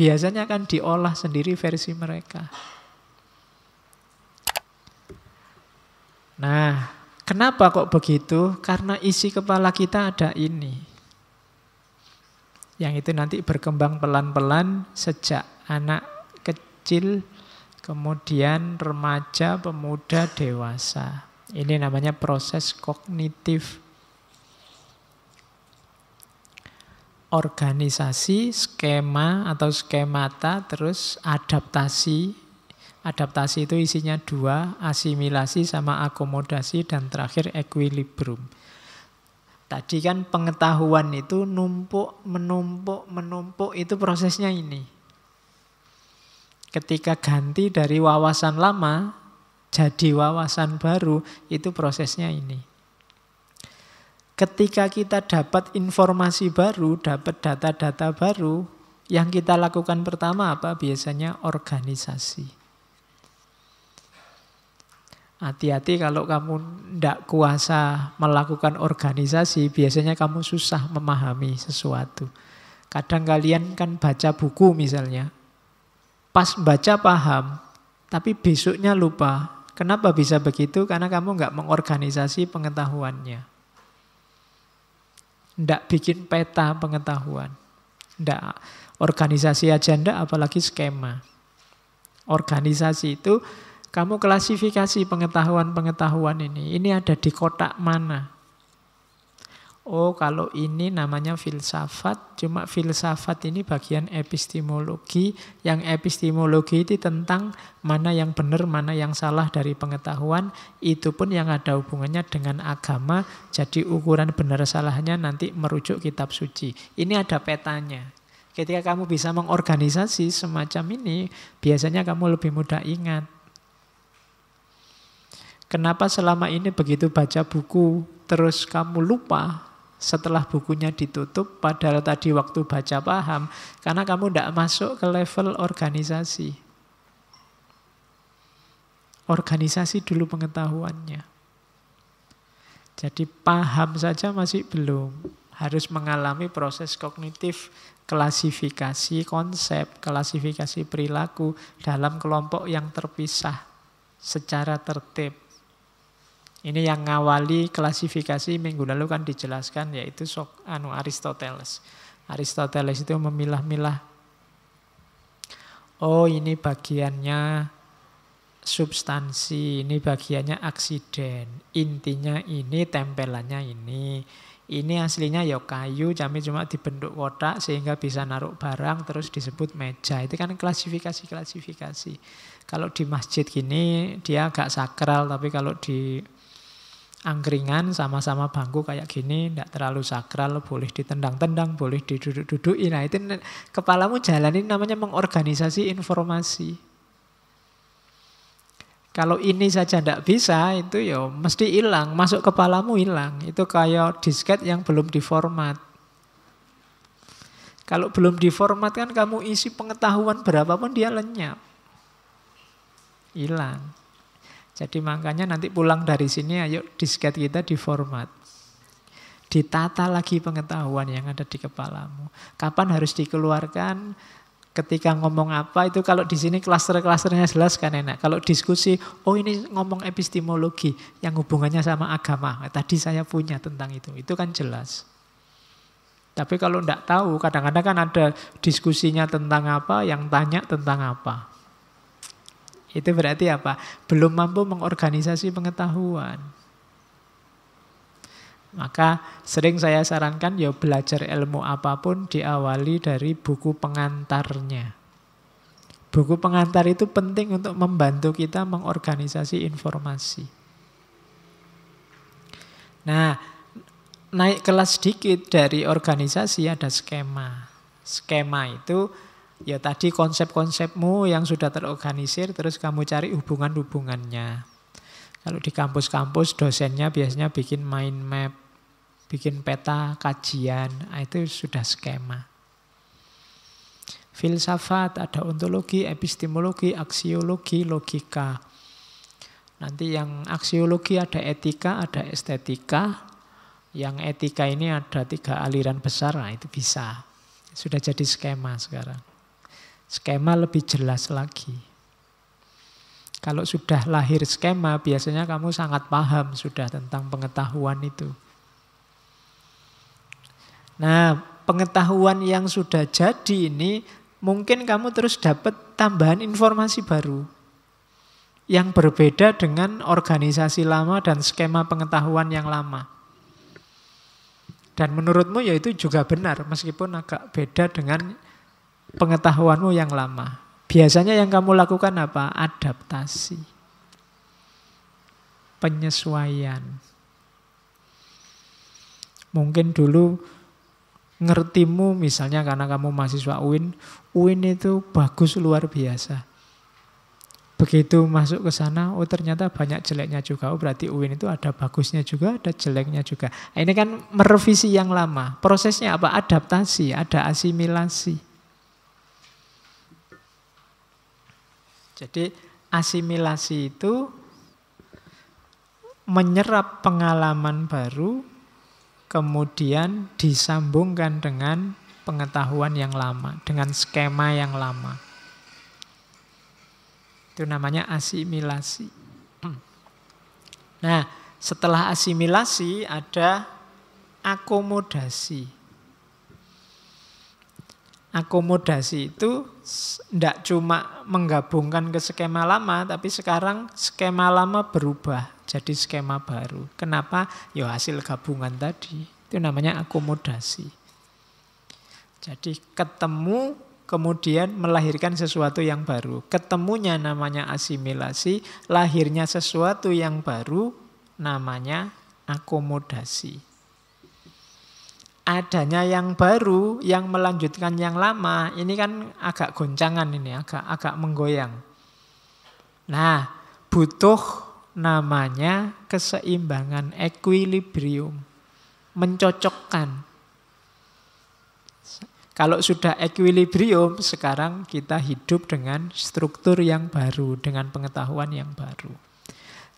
biasanya akan diolah sendiri versi mereka. Nah, kenapa kok begitu? Karena isi kepala kita ada ini. Yang itu nanti berkembang pelan-pelan sejak anak kecil, kemudian remaja, pemuda, dewasa. Ini namanya proses kognitif organisasi, skema atau skemata, terus adaptasi. Adaptasi itu isinya dua, asimilasi sama akomodasi, dan terakhir equilibrium. Tadi kan pengetahuan itu numpuk, menumpuk, menumpuk, itu prosesnya ini. Ketika ganti dari wawasan lama jadi wawasan baru, itu prosesnya ini. Ketika kita dapat informasi baru, dapat data-data baru, yang kita lakukan pertama apa? Biasanya organisasi. Hati-hati kalau kamu tidak kuasa melakukan organisasi, biasanya kamu susah memahami sesuatu. Kadang kalian kan baca buku misalnya, pas baca paham, tapi besoknya lupa. Kenapa bisa begitu? Karena kamu nggak mengorganisasi pengetahuannya. Tidak bikin peta pengetahuan. Tidak organisasi agenda, apalagi skema. Organisasi itu kamu klasifikasi pengetahuan-pengetahuan ini. Ini ada di kotak mana? Oh, kalau ini namanya filsafat, cuma filsafat ini bagian epistemologi. Yang epistemologi itu tentang mana yang benar, mana yang salah dari pengetahuan. Itu pun yang ada hubungannya dengan agama. Jadi ukuran benar salahnya nanti merujuk kitab suci. Ini ada petanya. Ketika kamu bisa mengorganisasi semacam ini, biasanya kamu lebih mudah ingat. Kenapa selama ini begitu baca buku terus kamu lupa setelah bukunya ditutup, padahal tadi waktu baca paham, karena kamu tidak masuk ke level organisasi. Organisasi dulu pengetahuannya. Jadi paham saja masih belum. Harus mengalami proses kognitif, klasifikasi konsep, klasifikasi perilaku dalam kelompok yang terpisah secara tertib. Ini yang ngawali klasifikasi minggu lalu kan dijelaskan yaitu sok anu Aristoteles. Aristoteles itu memilah-milah oh ini bagiannya substansi, ini bagiannya aksiden, intinya ini, tempelannya ini. Ini aslinya ya kayu, jami cuma dibentuk kotak sehingga bisa naruh barang terus disebut meja. Itu kan klasifikasi-klasifikasi. Kalau di masjid gini dia agak sakral, tapi kalau di angkringan sama-sama bangku kayak gini tidak terlalu sakral boleh ditendang-tendang boleh diduduk-dudukin nah itu kepalamu jalanin namanya mengorganisasi informasi kalau ini saja tidak bisa itu ya mesti hilang masuk kepalamu hilang itu kayak disket yang belum diformat kalau belum diformat kan kamu isi pengetahuan berapapun dia lenyap hilang jadi makanya nanti pulang dari sini ayo disket kita diformat. Ditata lagi pengetahuan yang ada di kepalamu. Kapan harus dikeluarkan? Ketika ngomong apa itu kalau di sini klaster-klasternya jelas kan enak. Kalau diskusi, oh ini ngomong epistemologi yang hubungannya sama agama. Tadi saya punya tentang itu. Itu kan jelas. Tapi kalau tidak tahu, kadang-kadang kan ada diskusinya tentang apa, yang tanya tentang apa. Itu berarti apa? Belum mampu mengorganisasi pengetahuan. Maka sering saya sarankan ya belajar ilmu apapun diawali dari buku pengantarnya. Buku pengantar itu penting untuk membantu kita mengorganisasi informasi. Nah, naik kelas sedikit dari organisasi ada skema. Skema itu Ya tadi konsep-konsepmu yang sudah terorganisir terus kamu cari hubungan-hubungannya. Kalau di kampus-kampus dosennya biasanya bikin mind map, bikin peta kajian, nah, itu sudah skema. Filsafat ada ontologi, epistemologi, aksiologi, logika. Nanti yang aksiologi ada etika, ada estetika. Yang etika ini ada tiga aliran besar, nah itu bisa. Sudah jadi skema sekarang skema lebih jelas lagi. Kalau sudah lahir skema, biasanya kamu sangat paham sudah tentang pengetahuan itu. Nah, pengetahuan yang sudah jadi ini mungkin kamu terus dapat tambahan informasi baru yang berbeda dengan organisasi lama dan skema pengetahuan yang lama. Dan menurutmu ya itu juga benar meskipun agak beda dengan pengetahuanmu yang lama. Biasanya yang kamu lakukan apa? Adaptasi. Penyesuaian. Mungkin dulu ngertimu misalnya karena kamu mahasiswa UIN, UIN itu bagus luar biasa. Begitu masuk ke sana, oh ternyata banyak jeleknya juga. Oh berarti UIN itu ada bagusnya juga, ada jeleknya juga. Ini kan merevisi yang lama. Prosesnya apa? Adaptasi, ada asimilasi. Jadi asimilasi itu menyerap pengalaman baru, kemudian disambungkan dengan pengetahuan yang lama, dengan skema yang lama. Itu namanya asimilasi. Nah, setelah asimilasi ada akomodasi akomodasi itu tidak cuma menggabungkan ke skema lama, tapi sekarang skema lama berubah jadi skema baru. Kenapa? Ya hasil gabungan tadi. Itu namanya akomodasi. Jadi ketemu kemudian melahirkan sesuatu yang baru. Ketemunya namanya asimilasi, lahirnya sesuatu yang baru namanya akomodasi adanya yang baru yang melanjutkan yang lama ini kan agak goncangan ini agak agak menggoyang. Nah, butuh namanya keseimbangan equilibrium. Mencocokkan. Kalau sudah equilibrium, sekarang kita hidup dengan struktur yang baru, dengan pengetahuan yang baru.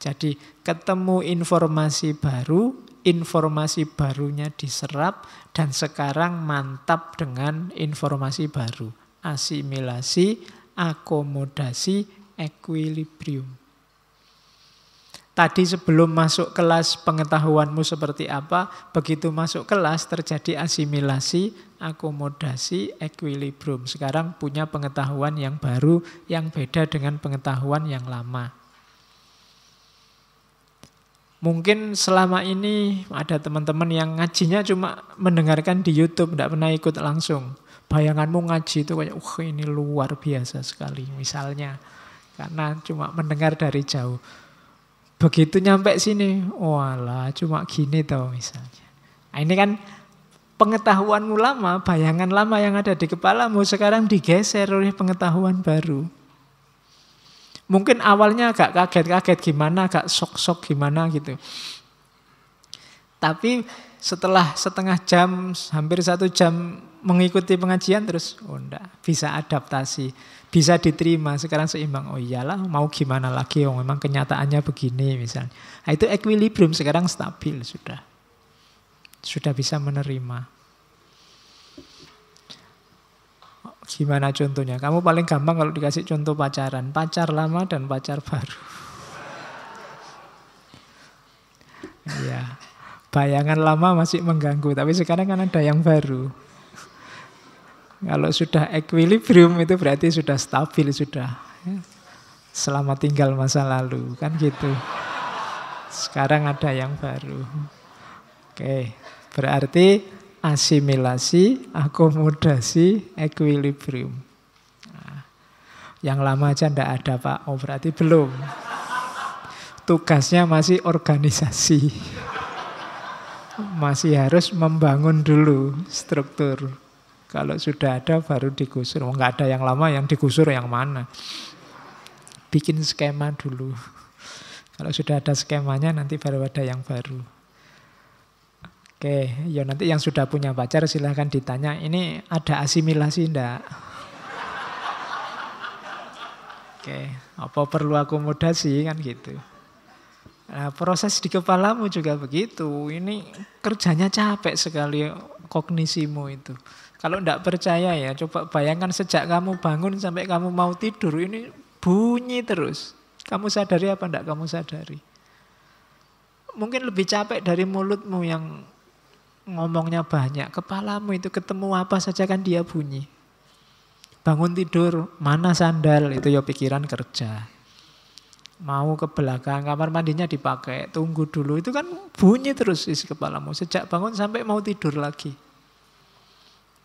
Jadi ketemu informasi baru informasi barunya diserap dan sekarang mantap dengan informasi baru. Asimilasi, akomodasi, equilibrium. Tadi sebelum masuk kelas pengetahuanmu seperti apa, begitu masuk kelas terjadi asimilasi, akomodasi, equilibrium. Sekarang punya pengetahuan yang baru yang beda dengan pengetahuan yang lama. Mungkin selama ini ada teman-teman yang ngajinya cuma mendengarkan di YouTube, tidak pernah ikut langsung. Bayanganmu ngaji itu kayak, uh ini luar biasa sekali misalnya. Karena cuma mendengar dari jauh. Begitu nyampe sini, walah cuma gini tau misalnya. Nah, ini kan pengetahuanmu lama, bayangan lama yang ada di kepalamu sekarang digeser oleh pengetahuan baru. Mungkin awalnya agak kaget-kaget gimana, agak sok-sok gimana gitu. Tapi setelah setengah jam, hampir satu jam mengikuti pengajian terus, oh enggak, bisa adaptasi, bisa diterima. Sekarang seimbang, oh iyalah mau gimana lagi, oh memang kenyataannya begini misalnya. Nah, itu equilibrium sekarang stabil sudah. Sudah bisa menerima. Gimana contohnya? Kamu paling gampang kalau dikasih contoh pacaran. Pacar lama dan pacar baru. ya, bayangan lama masih mengganggu, tapi sekarang kan ada yang baru. kalau sudah equilibrium itu berarti sudah stabil, sudah ya. selama tinggal masa lalu, kan gitu. Sekarang ada yang baru. Oke, berarti asimilasi, akomodasi, equilibrium. Nah, yang lama aja ndak ada Pak, oh berarti belum. Tugasnya masih organisasi. Masih harus membangun dulu struktur. Kalau sudah ada baru digusur. Enggak oh, ada yang lama yang digusur yang mana. Bikin skema dulu. Kalau sudah ada skemanya nanti baru ada yang baru. Oke, ya nanti yang sudah punya pacar silahkan ditanya, ini ada asimilasi ndak? Oke, apa perlu akomodasi kan gitu. Nah, proses di kepalamu juga begitu. Ini kerjanya capek sekali kognisimu itu. Kalau ndak percaya ya, coba bayangkan sejak kamu bangun sampai kamu mau tidur ini bunyi terus. Kamu sadari apa ndak kamu sadari? Mungkin lebih capek dari mulutmu yang ngomongnya banyak, kepalamu itu ketemu apa saja kan dia bunyi. Bangun tidur, mana sandal, itu ya pikiran kerja. Mau ke belakang, kamar mandinya dipakai, tunggu dulu. Itu kan bunyi terus isi kepalamu, sejak bangun sampai mau tidur lagi.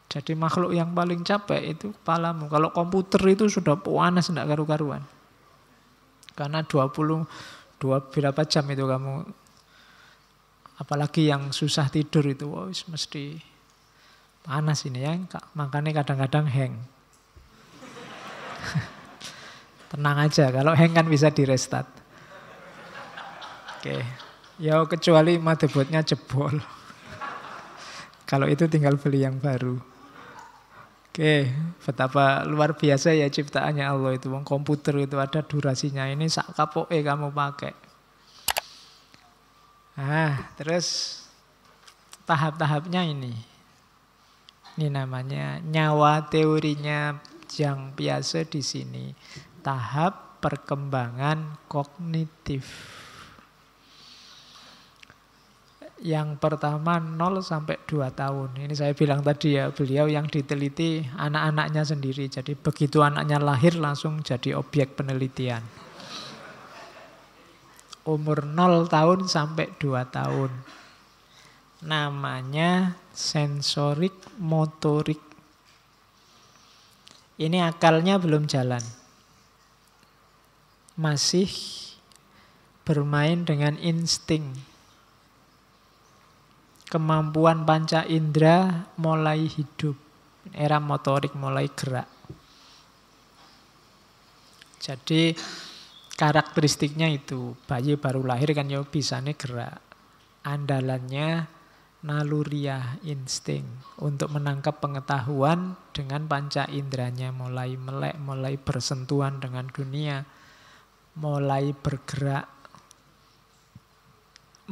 Jadi makhluk yang paling capek itu kepalamu. Kalau komputer itu sudah panas, tidak karu-karuan. Karena 20, dua berapa jam itu kamu Apalagi yang susah tidur itu wow, mesti panas ini ya. Makanya kadang-kadang hang. Tenang aja, kalau hang kan bisa di restart. Oke. Okay. Ya kecuali motherboardnya jebol. kalau itu tinggal beli yang baru. Oke, okay. betapa luar biasa ya ciptaannya Allah itu. komputer itu ada durasinya ini sak eh kamu pakai. Ah, terus tahap-tahapnya ini. Ini namanya nyawa teorinya yang biasa di sini. Tahap perkembangan kognitif. Yang pertama 0 sampai 2 tahun. Ini saya bilang tadi ya, beliau yang diteliti anak-anaknya sendiri. Jadi begitu anaknya lahir langsung jadi objek penelitian umur 0 tahun sampai 2 tahun. Namanya sensorik motorik. Ini akalnya belum jalan. Masih bermain dengan insting. Kemampuan panca indera mulai hidup. Era motorik mulai gerak. Jadi karakteristiknya itu bayi baru lahir kan ya bisa nih gerak andalannya naluriah insting untuk menangkap pengetahuan dengan panca indranya mulai melek mulai bersentuhan dengan dunia mulai bergerak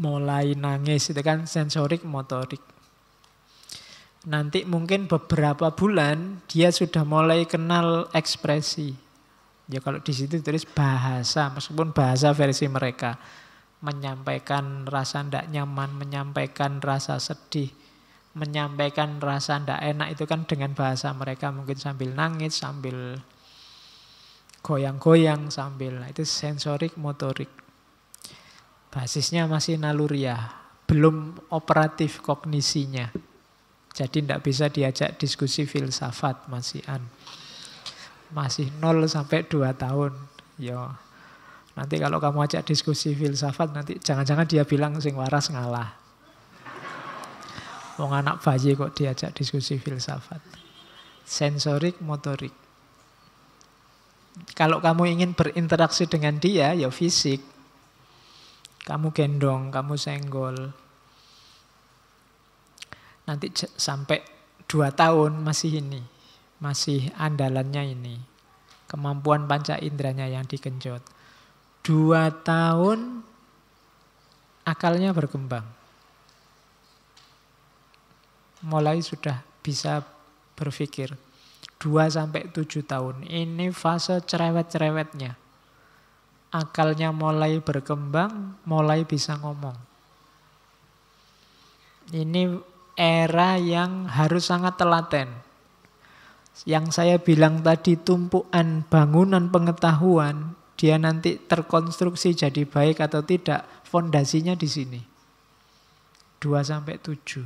mulai nangis itu kan sensorik motorik nanti mungkin beberapa bulan dia sudah mulai kenal ekspresi Ya kalau di situ tulis bahasa, meskipun bahasa versi mereka. Menyampaikan rasa tidak nyaman, menyampaikan rasa sedih, menyampaikan rasa tidak enak itu kan dengan bahasa mereka. Mungkin sambil nangis, sambil goyang-goyang, sambil nah, itu sensorik motorik. Basisnya masih naluriah, belum operatif kognisinya. Jadi tidak bisa diajak diskusi filsafat masih an masih 0 sampai 2 tahun. Yo. Nanti kalau kamu ajak diskusi filsafat nanti jangan-jangan dia bilang sing waras ngalah. Wong anak bayi kok diajak diskusi filsafat. Sensorik, motorik. Kalau kamu ingin berinteraksi dengan dia ya fisik. Kamu gendong, kamu senggol. Nanti sampai dua tahun masih ini masih andalannya ini. Kemampuan panca indranya yang dikenjot. Dua tahun akalnya berkembang. Mulai sudah bisa berpikir. Dua sampai tujuh tahun. Ini fase cerewet-cerewetnya. Akalnya mulai berkembang, mulai bisa ngomong. Ini era yang harus sangat telaten yang saya bilang tadi tumpuan bangunan pengetahuan, dia nanti terkonstruksi jadi baik atau tidak, fondasinya di sini. 2 sampai 7.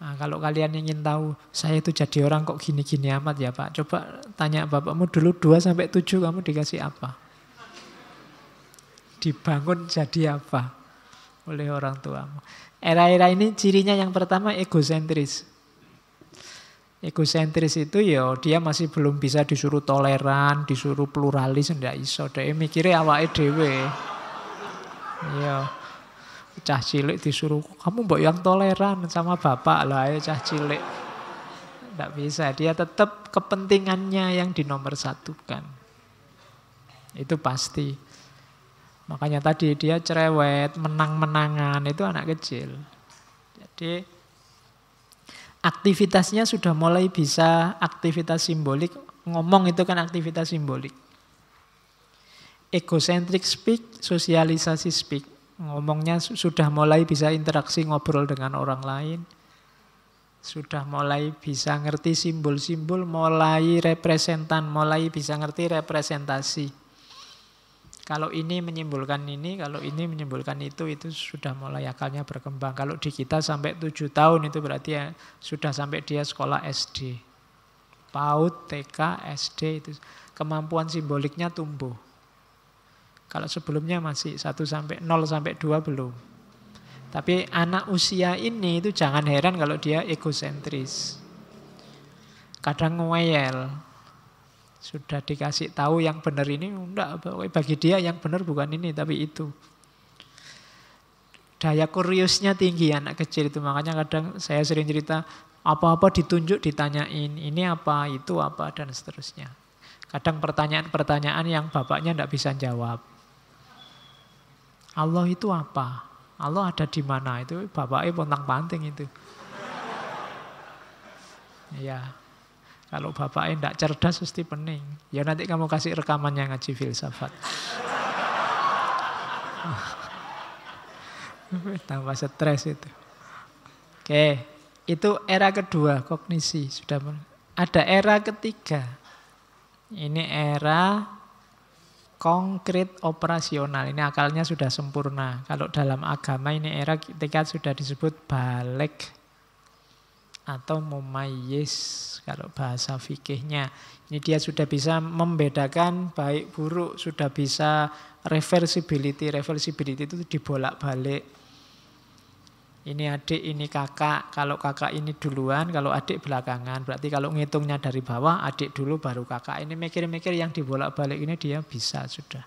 Nah, kalau kalian ingin tahu, saya itu jadi orang kok gini-gini amat ya Pak. Coba tanya bapakmu dulu 2 sampai 7 kamu dikasih apa? Dibangun jadi apa oleh orang tuamu? Era-era ini cirinya yang pertama egosentris. Egosentris itu ya dia masih belum bisa disuruh toleran, disuruh pluralis ndak iso. Dia mikirnya awake dhewe. Iya. Cah cilik disuruh kamu mbok yang toleran sama bapak lah ya cah cilik. Ndak bisa. Dia tetap kepentingannya yang di nomor satu kan, Itu pasti. Makanya tadi dia cerewet, menang-menangan itu anak kecil. Jadi aktivitasnya sudah mulai bisa aktivitas simbolik. Ngomong itu kan aktivitas simbolik. Egocentric speak, sosialisasi speak. Ngomongnya sudah mulai bisa interaksi ngobrol dengan orang lain. Sudah mulai bisa ngerti simbol-simbol, mulai representan, mulai bisa ngerti representasi. Kalau ini menyimpulkan ini, kalau ini menyimpulkan itu, itu sudah mulai akalnya berkembang. Kalau di kita sampai tujuh tahun itu berarti ya sudah sampai dia sekolah SD. PAUD, TK, SD itu kemampuan simboliknya tumbuh. Kalau sebelumnya masih 1 sampai 0 sampai 2 belum. Tapi anak usia ini itu jangan heran kalau dia egosentris. Kadang ngoyel, sudah dikasih tahu yang benar ini, enggak, bagi dia yang benar bukan ini, tapi itu. Daya kuriusnya tinggi anak kecil itu, makanya kadang saya sering cerita, apa-apa ditunjuk ditanyain, ini apa, itu apa, dan seterusnya. Kadang pertanyaan-pertanyaan yang bapaknya enggak bisa jawab. Allah itu apa? Allah ada di mana? Itu bapaknya pontang-panting itu. Ya, kalau bapaknya tidak cerdas pasti pening. Ya nanti kamu kasih rekamannya ngaji filsafat. Tambah stres itu. Oke, itu era kedua kognisi sudah ada era ketiga. Ini era konkret operasional. Ini akalnya sudah sempurna. Kalau dalam agama ini era ketika sudah disebut balik atau mumayyiz kalau bahasa fikihnya. Ini dia sudah bisa membedakan baik buruk, sudah bisa reversibility. Reversibility itu dibolak-balik. Ini adik, ini kakak. Kalau kakak ini duluan, kalau adik belakangan. Berarti kalau ngitungnya dari bawah, adik dulu baru kakak. Ini mikir-mikir yang dibolak-balik ini dia bisa sudah.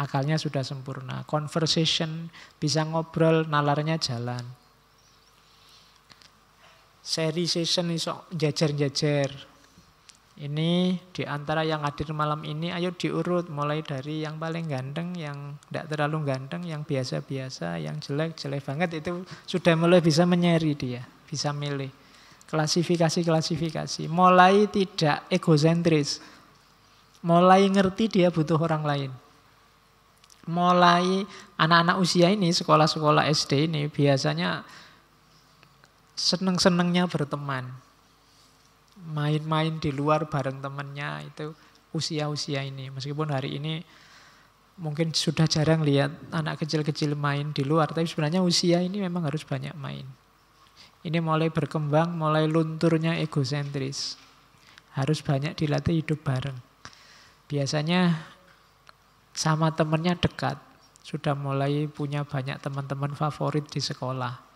Akalnya sudah sempurna. Conversation, bisa ngobrol, nalarnya jalan seri season iso jajar-jajar. Ini di antara yang hadir malam ini ayo diurut mulai dari yang paling ganteng, yang tidak terlalu ganteng, yang biasa-biasa, yang jelek-jelek banget itu sudah mulai bisa menyeri dia, bisa milih. Klasifikasi-klasifikasi, mulai tidak egosentris. Mulai ngerti dia butuh orang lain mulai anak-anak usia ini sekolah-sekolah SD ini biasanya seneng-senengnya berteman. Main-main di luar bareng temannya itu usia-usia ini. Meskipun hari ini mungkin sudah jarang lihat anak kecil-kecil main di luar. Tapi sebenarnya usia ini memang harus banyak main. Ini mulai berkembang, mulai lunturnya egosentris. Harus banyak dilatih hidup bareng. Biasanya sama temannya dekat. Sudah mulai punya banyak teman-teman favorit di sekolah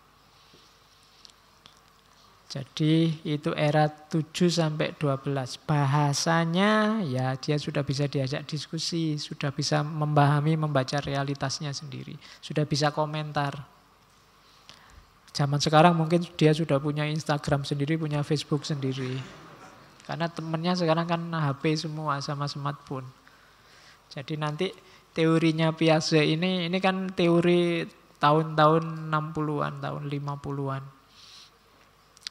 jadi itu era 7 sampai 12. Bahasanya ya dia sudah bisa diajak diskusi, sudah bisa memahami membaca realitasnya sendiri, sudah bisa komentar. Zaman sekarang mungkin dia sudah punya Instagram sendiri, punya Facebook sendiri. Karena temennya sekarang kan HP semua sama smartphone. Jadi nanti teorinya Piaget ini ini kan teori tahun-tahun 60-an, tahun 50-an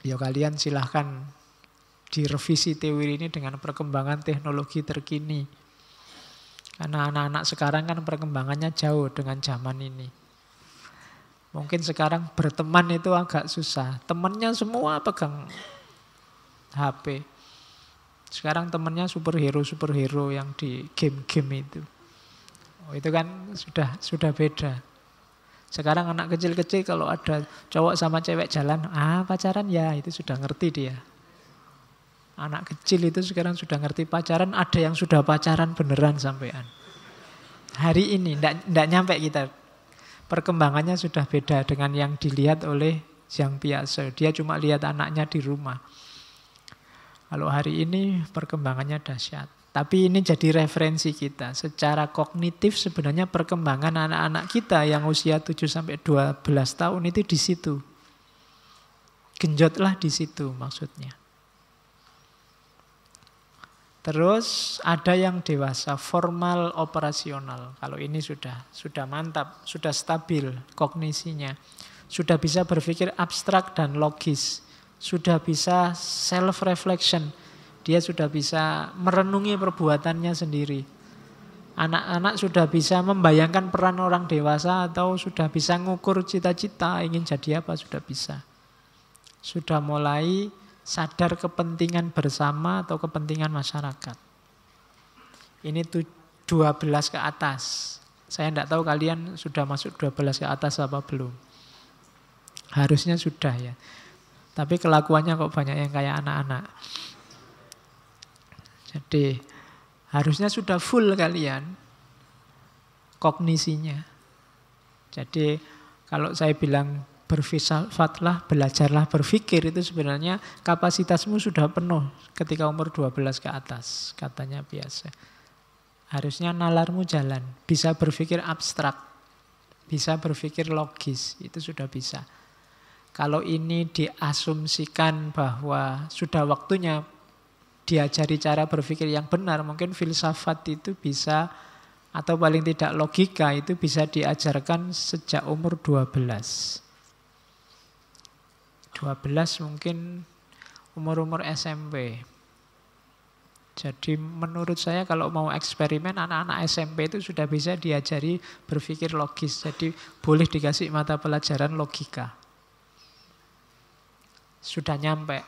Ya kalian silahkan direvisi teori ini dengan perkembangan teknologi terkini. Karena anak-anak sekarang kan perkembangannya jauh dengan zaman ini. Mungkin sekarang berteman itu agak susah. Temannya semua pegang HP. Sekarang temannya superhero-superhero yang di game-game itu. Oh, itu kan sudah sudah beda. Sekarang anak kecil-kecil kalau ada cowok sama cewek jalan, ah pacaran ya, itu sudah ngerti dia. Anak kecil itu sekarang sudah ngerti pacaran, ada yang sudah pacaran beneran sampean. Hari ini, tidak nyampe kita. Perkembangannya sudah beda dengan yang dilihat oleh yang biasa. Dia cuma lihat anaknya di rumah. Kalau hari ini perkembangannya dahsyat. Tapi ini jadi referensi kita. Secara kognitif sebenarnya perkembangan anak-anak kita yang usia 7 sampai 12 tahun itu di situ. Genjotlah di situ maksudnya. Terus ada yang dewasa, formal operasional. Kalau ini sudah sudah mantap, sudah stabil kognisinya. Sudah bisa berpikir abstrak dan logis. Sudah bisa self reflection dia sudah bisa merenungi perbuatannya sendiri. Anak-anak sudah bisa membayangkan peran orang dewasa atau sudah bisa mengukur cita-cita ingin jadi apa sudah bisa. Sudah mulai sadar kepentingan bersama atau kepentingan masyarakat. Ini tuh 12 ke atas. Saya tidak tahu kalian sudah masuk 12 ke atas apa belum. Harusnya sudah ya. Tapi kelakuannya kok banyak yang kayak anak-anak. Jadi harusnya sudah full kalian kognisinya. Jadi kalau saya bilang berfilsafatlah, belajarlah berpikir itu sebenarnya kapasitasmu sudah penuh ketika umur 12 ke atas, katanya biasa. Harusnya nalarmu jalan, bisa berpikir abstrak, bisa berpikir logis, itu sudah bisa. Kalau ini diasumsikan bahwa sudah waktunya diajari cara berpikir yang benar, mungkin filsafat itu bisa atau paling tidak logika itu bisa diajarkan sejak umur 12. 12 mungkin umur-umur SMP. Jadi menurut saya kalau mau eksperimen anak-anak SMP itu sudah bisa diajari berpikir logis. Jadi boleh dikasih mata pelajaran logika. Sudah nyampe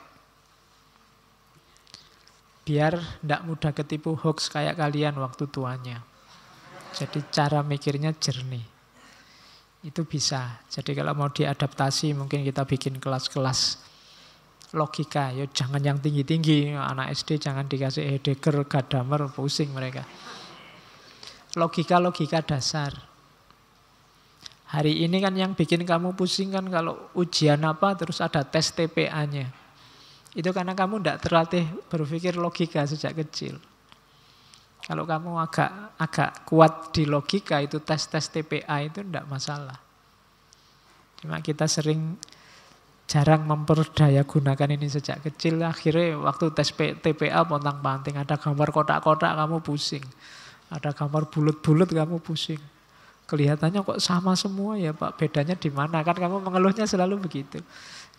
biar tidak mudah ketipu hoax kayak kalian waktu tuanya. Jadi cara mikirnya jernih. Itu bisa. Jadi kalau mau diadaptasi mungkin kita bikin kelas-kelas logika. yo ya, jangan yang tinggi-tinggi. Anak SD jangan dikasih Heidegger, Gadamer, pusing mereka. Logika-logika dasar. Hari ini kan yang bikin kamu pusing kan kalau ujian apa terus ada tes TPA-nya. Itu karena kamu tidak terlatih berpikir logika sejak kecil. Kalau kamu agak agak kuat di logika itu tes-tes TPA itu tidak masalah. Cuma kita sering jarang memperdaya gunakan ini sejak kecil. Akhirnya waktu tes TPA pontang-panting. Ada gambar kotak-kotak kamu pusing. Ada gambar bulut-bulut kamu pusing. Kelihatannya kok sama semua ya Pak. Bedanya di mana? Kan kamu mengeluhnya selalu begitu.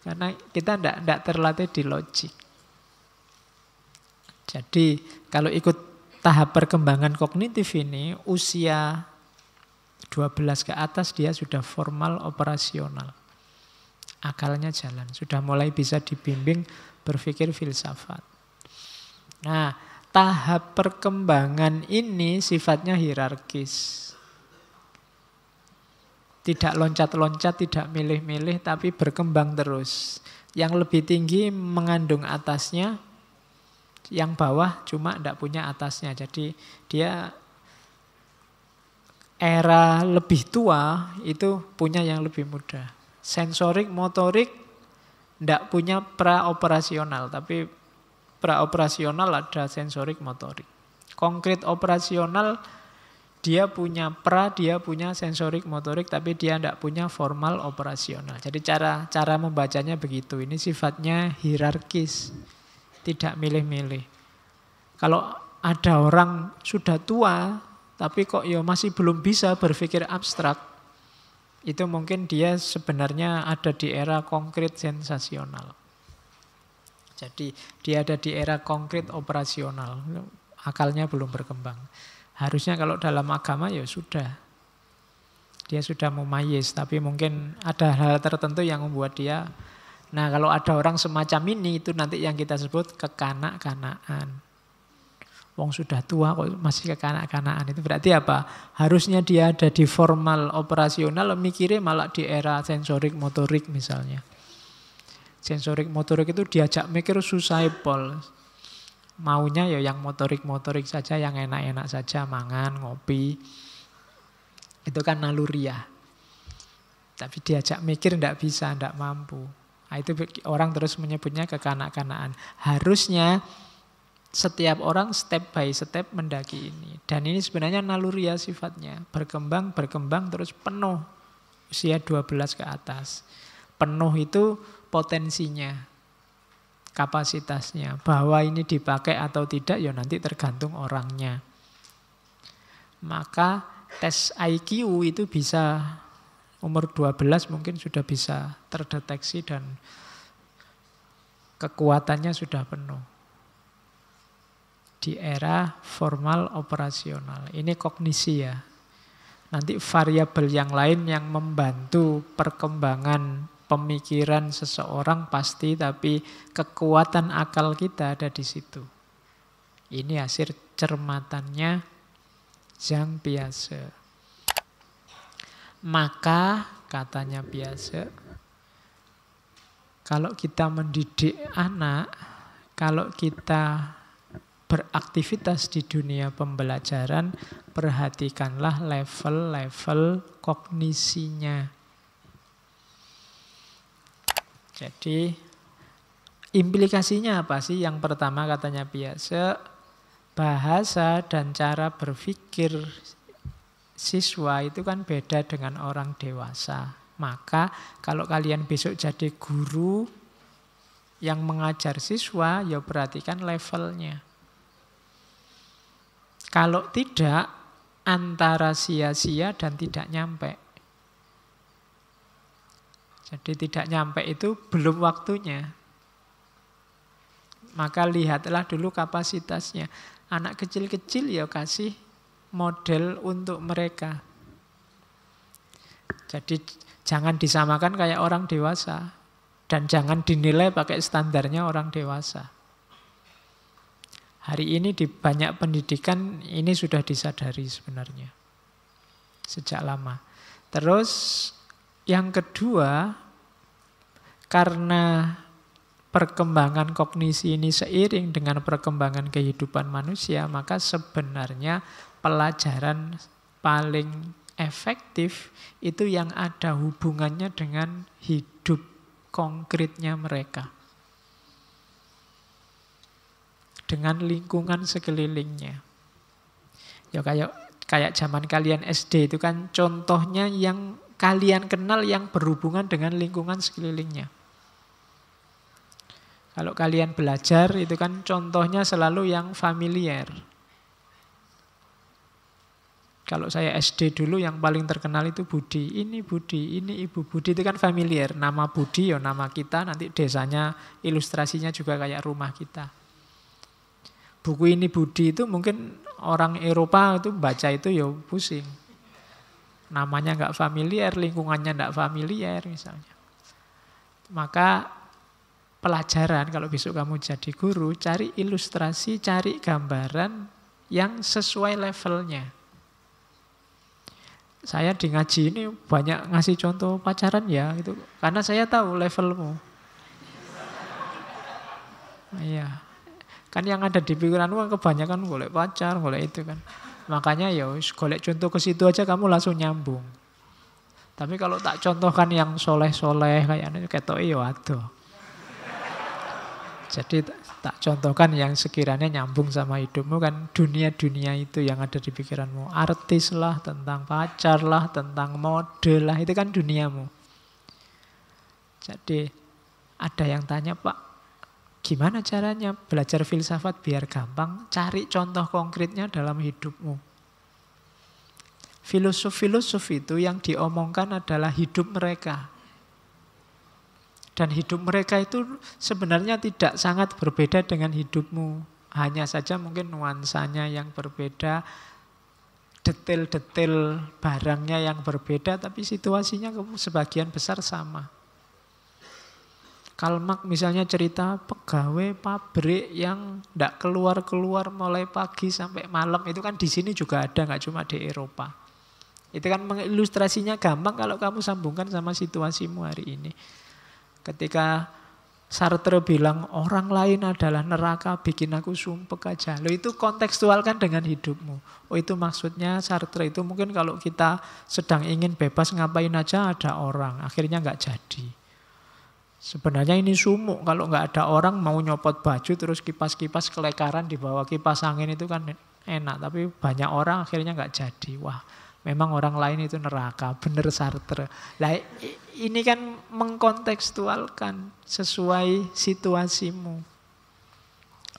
Karena kita tidak ndak terlatih di logik. Jadi kalau ikut tahap perkembangan kognitif ini usia 12 ke atas dia sudah formal operasional. Akalnya jalan, sudah mulai bisa dibimbing berpikir filsafat. Nah, tahap perkembangan ini sifatnya hierarkis. Tidak loncat-loncat, tidak milih-milih, tapi berkembang terus. Yang lebih tinggi mengandung atasnya, yang bawah cuma tidak punya atasnya. Jadi dia era lebih tua itu punya yang lebih muda. Sensorik, motorik tidak punya praoperasional, tapi praoperasional ada sensorik, motorik. Konkret operasional dia punya pra, dia punya sensorik motorik, tapi dia tidak punya formal operasional. Jadi cara cara membacanya begitu. Ini sifatnya hierarkis, tidak milih-milih. Kalau ada orang sudah tua, tapi kok yo ya masih belum bisa berpikir abstrak, itu mungkin dia sebenarnya ada di era konkret sensasional. Jadi dia ada di era konkret operasional, akalnya belum berkembang. Harusnya kalau dalam agama ya sudah. Dia sudah memayis. tapi mungkin ada hal tertentu yang membuat dia Nah kalau ada orang semacam ini itu nanti yang kita sebut kekanak-kanaan. Wong sudah tua kok masih kekanak-kanaan itu berarti apa? Harusnya dia ada di formal operasional mikirnya malah di era sensorik motorik misalnya. Sensorik motorik itu diajak mikir susah pol maunya ya yang motorik-motorik saja, yang enak-enak saja, mangan, ngopi. Itu kan naluriah. Tapi diajak mikir tidak bisa, tidak mampu. Nah, itu orang terus menyebutnya kekanak-kanaan. Harusnya setiap orang step by step mendaki ini. Dan ini sebenarnya naluriah sifatnya. Berkembang, berkembang terus penuh. Usia 12 ke atas. Penuh itu potensinya kapasitasnya. Bahwa ini dipakai atau tidak ya nanti tergantung orangnya. Maka tes IQ itu bisa umur 12 mungkin sudah bisa terdeteksi dan kekuatannya sudah penuh. Di era formal operasional. Ini kognisi ya. Nanti variabel yang lain yang membantu perkembangan pemikiran seseorang pasti, tapi kekuatan akal kita ada di situ. Ini hasil cermatannya yang biasa. Maka katanya biasa, kalau kita mendidik anak, kalau kita beraktivitas di dunia pembelajaran, perhatikanlah level-level kognisinya. Jadi implikasinya apa sih? Yang pertama katanya biasa bahasa dan cara berpikir siswa itu kan beda dengan orang dewasa. Maka kalau kalian besok jadi guru yang mengajar siswa, ya perhatikan levelnya. Kalau tidak, antara sia-sia dan tidak nyampe. Jadi tidak nyampe itu belum waktunya. Maka lihatlah dulu kapasitasnya. Anak kecil-kecil ya kasih model untuk mereka. Jadi jangan disamakan kayak orang dewasa. Dan jangan dinilai pakai standarnya orang dewasa. Hari ini di banyak pendidikan ini sudah disadari sebenarnya. Sejak lama. Terus yang kedua, karena perkembangan kognisi ini seiring dengan perkembangan kehidupan manusia, maka sebenarnya pelajaran paling efektif itu yang ada hubungannya dengan hidup konkretnya mereka. Dengan lingkungan sekelilingnya. Ya kayak kayak zaman kalian SD itu kan contohnya yang kalian kenal yang berhubungan dengan lingkungan sekelilingnya. Kalau kalian belajar itu kan contohnya selalu yang familiar. Kalau saya SD dulu yang paling terkenal itu Budi. Ini Budi, ini Ibu Budi itu kan familiar. Nama Budi ya nama kita, nanti desanya ilustrasinya juga kayak rumah kita. Buku ini Budi itu mungkin orang Eropa itu baca itu ya pusing namanya nggak familiar, lingkungannya nggak familiar misalnya. Maka pelajaran kalau besok kamu jadi guru, cari ilustrasi, cari gambaran yang sesuai levelnya. Saya di ngaji ini banyak ngasih contoh pacaran ya, gitu. karena saya tahu levelmu. Iya, kan yang ada di pikiranmu kan kebanyakan boleh pacar, boleh itu kan. Makanya ya golek contoh ke situ aja kamu langsung nyambung. Tapi kalau tak contohkan yang soleh-soleh kayaknya ketok iyo ya aduh. Jadi tak contohkan yang sekiranya nyambung sama hidupmu kan dunia-dunia itu yang ada di pikiranmu. Artis lah, tentang pacar lah, tentang model lah, itu kan duniamu. Jadi ada yang tanya, Pak, Gimana caranya belajar filsafat biar gampang? Cari contoh konkretnya dalam hidupmu. Filosof-filosof itu yang diomongkan adalah hidup mereka. Dan hidup mereka itu sebenarnya tidak sangat berbeda dengan hidupmu. Hanya saja mungkin nuansanya yang berbeda, detail-detail barangnya yang berbeda, tapi situasinya sebagian besar sama. Kalmak misalnya cerita pegawai pabrik yang tidak keluar-keluar mulai pagi sampai malam itu kan di sini juga ada nggak cuma di Eropa. Itu kan mengilustrasinya gampang kalau kamu sambungkan sama situasimu hari ini. Ketika Sartre bilang orang lain adalah neraka bikin aku sumpek aja. Lo itu kontekstualkan dengan hidupmu. Oh itu maksudnya Sartre itu mungkin kalau kita sedang ingin bebas ngapain aja ada orang. Akhirnya nggak jadi. Sebenarnya ini sumuk, kalau nggak ada orang mau nyopot baju terus kipas-kipas kelekaran di bawah kipas angin itu kan enak. Tapi banyak orang akhirnya nggak jadi. Wah, memang orang lain itu neraka, bener Sartre. Lah, ini kan mengkontekstualkan sesuai situasimu.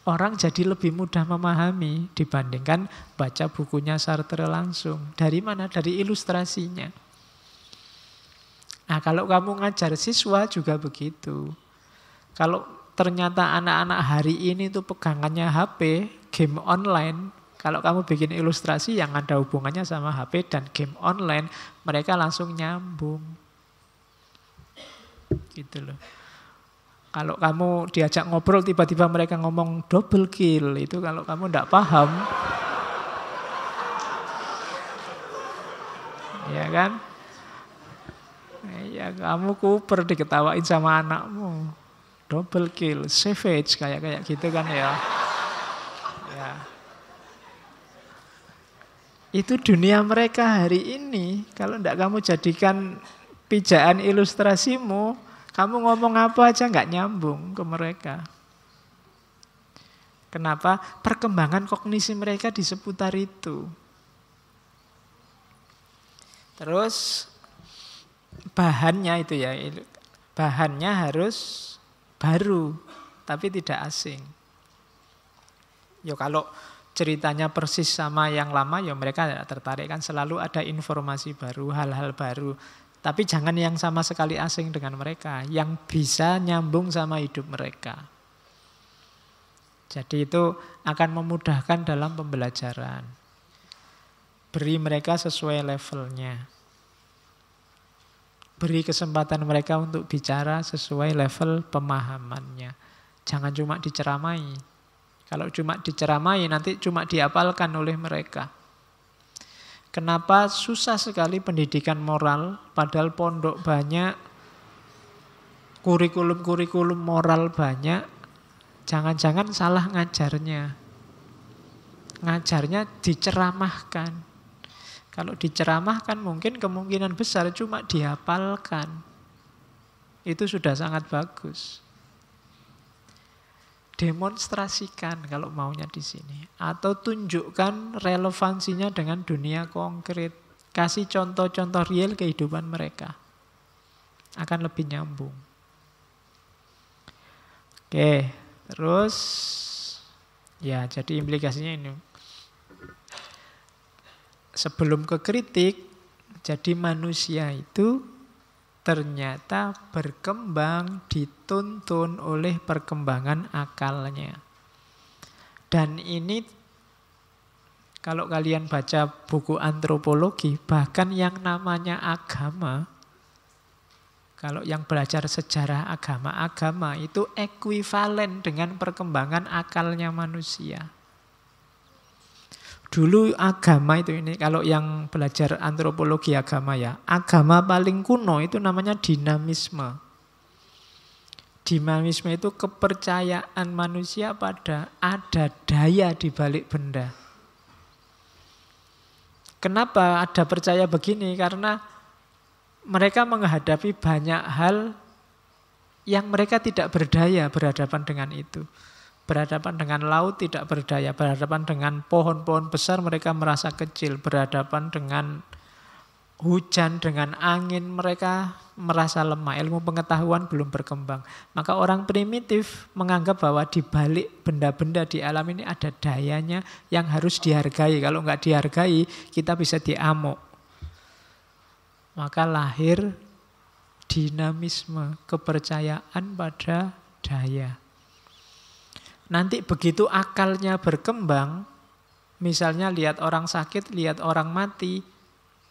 Orang jadi lebih mudah memahami dibandingkan baca bukunya Sartre langsung. Dari mana? Dari ilustrasinya. Nah, kalau kamu ngajar siswa juga begitu. Kalau ternyata anak-anak hari ini itu pegangannya HP, game online, kalau kamu bikin ilustrasi yang ada hubungannya sama HP dan game online, mereka langsung nyambung. Gitu loh. Kalau kamu diajak ngobrol tiba-tiba mereka ngomong double kill, itu kalau kamu enggak paham. ya kan? Ya kamu kuper diketawain sama anakmu. Double kill, savage kayak kayak gitu kan ya. ya. Itu dunia mereka hari ini. Kalau ndak kamu jadikan pijakan ilustrasimu, kamu ngomong apa aja nggak nyambung ke mereka. Kenapa? Perkembangan kognisi mereka di seputar itu. Terus bahannya itu ya bahannya harus baru tapi tidak asing. Yo kalau ceritanya persis sama yang lama ya mereka tertarik kan selalu ada informasi baru, hal-hal baru. Tapi jangan yang sama sekali asing dengan mereka, yang bisa nyambung sama hidup mereka. Jadi itu akan memudahkan dalam pembelajaran. Beri mereka sesuai levelnya. Beri kesempatan mereka untuk bicara sesuai level pemahamannya. Jangan cuma diceramai. Kalau cuma diceramai nanti cuma diapalkan oleh mereka. Kenapa susah sekali pendidikan moral padahal pondok banyak, kurikulum-kurikulum moral banyak, jangan-jangan salah ngajarnya. Ngajarnya diceramahkan. Kalau diceramahkan mungkin kemungkinan besar cuma dihafalkan. Itu sudah sangat bagus. Demonstrasikan kalau maunya di sini. Atau tunjukkan relevansinya dengan dunia konkret. Kasih contoh-contoh real kehidupan mereka. Akan lebih nyambung. Oke, terus ya jadi implikasinya ini sebelum ke kritik, jadi manusia itu ternyata berkembang dituntun oleh perkembangan akalnya. Dan ini kalau kalian baca buku antropologi, bahkan yang namanya agama, kalau yang belajar sejarah agama, agama itu ekuivalen dengan perkembangan akalnya manusia. Dulu agama itu ini, kalau yang belajar antropologi agama ya, agama paling kuno itu namanya dinamisme. Dinamisme itu kepercayaan manusia pada ada daya di balik benda. Kenapa ada percaya begini? Karena mereka menghadapi banyak hal yang mereka tidak berdaya berhadapan dengan itu. Berhadapan dengan laut tidak berdaya, berhadapan dengan pohon-pohon besar mereka merasa kecil, berhadapan dengan hujan, dengan angin mereka merasa lemah, ilmu pengetahuan belum berkembang. Maka orang primitif menganggap bahwa di balik benda-benda di alam ini ada dayanya yang harus dihargai. Kalau nggak dihargai, kita bisa diamuk. Maka lahir dinamisme kepercayaan pada daya. Nanti begitu akalnya berkembang, misalnya lihat orang sakit, lihat orang mati,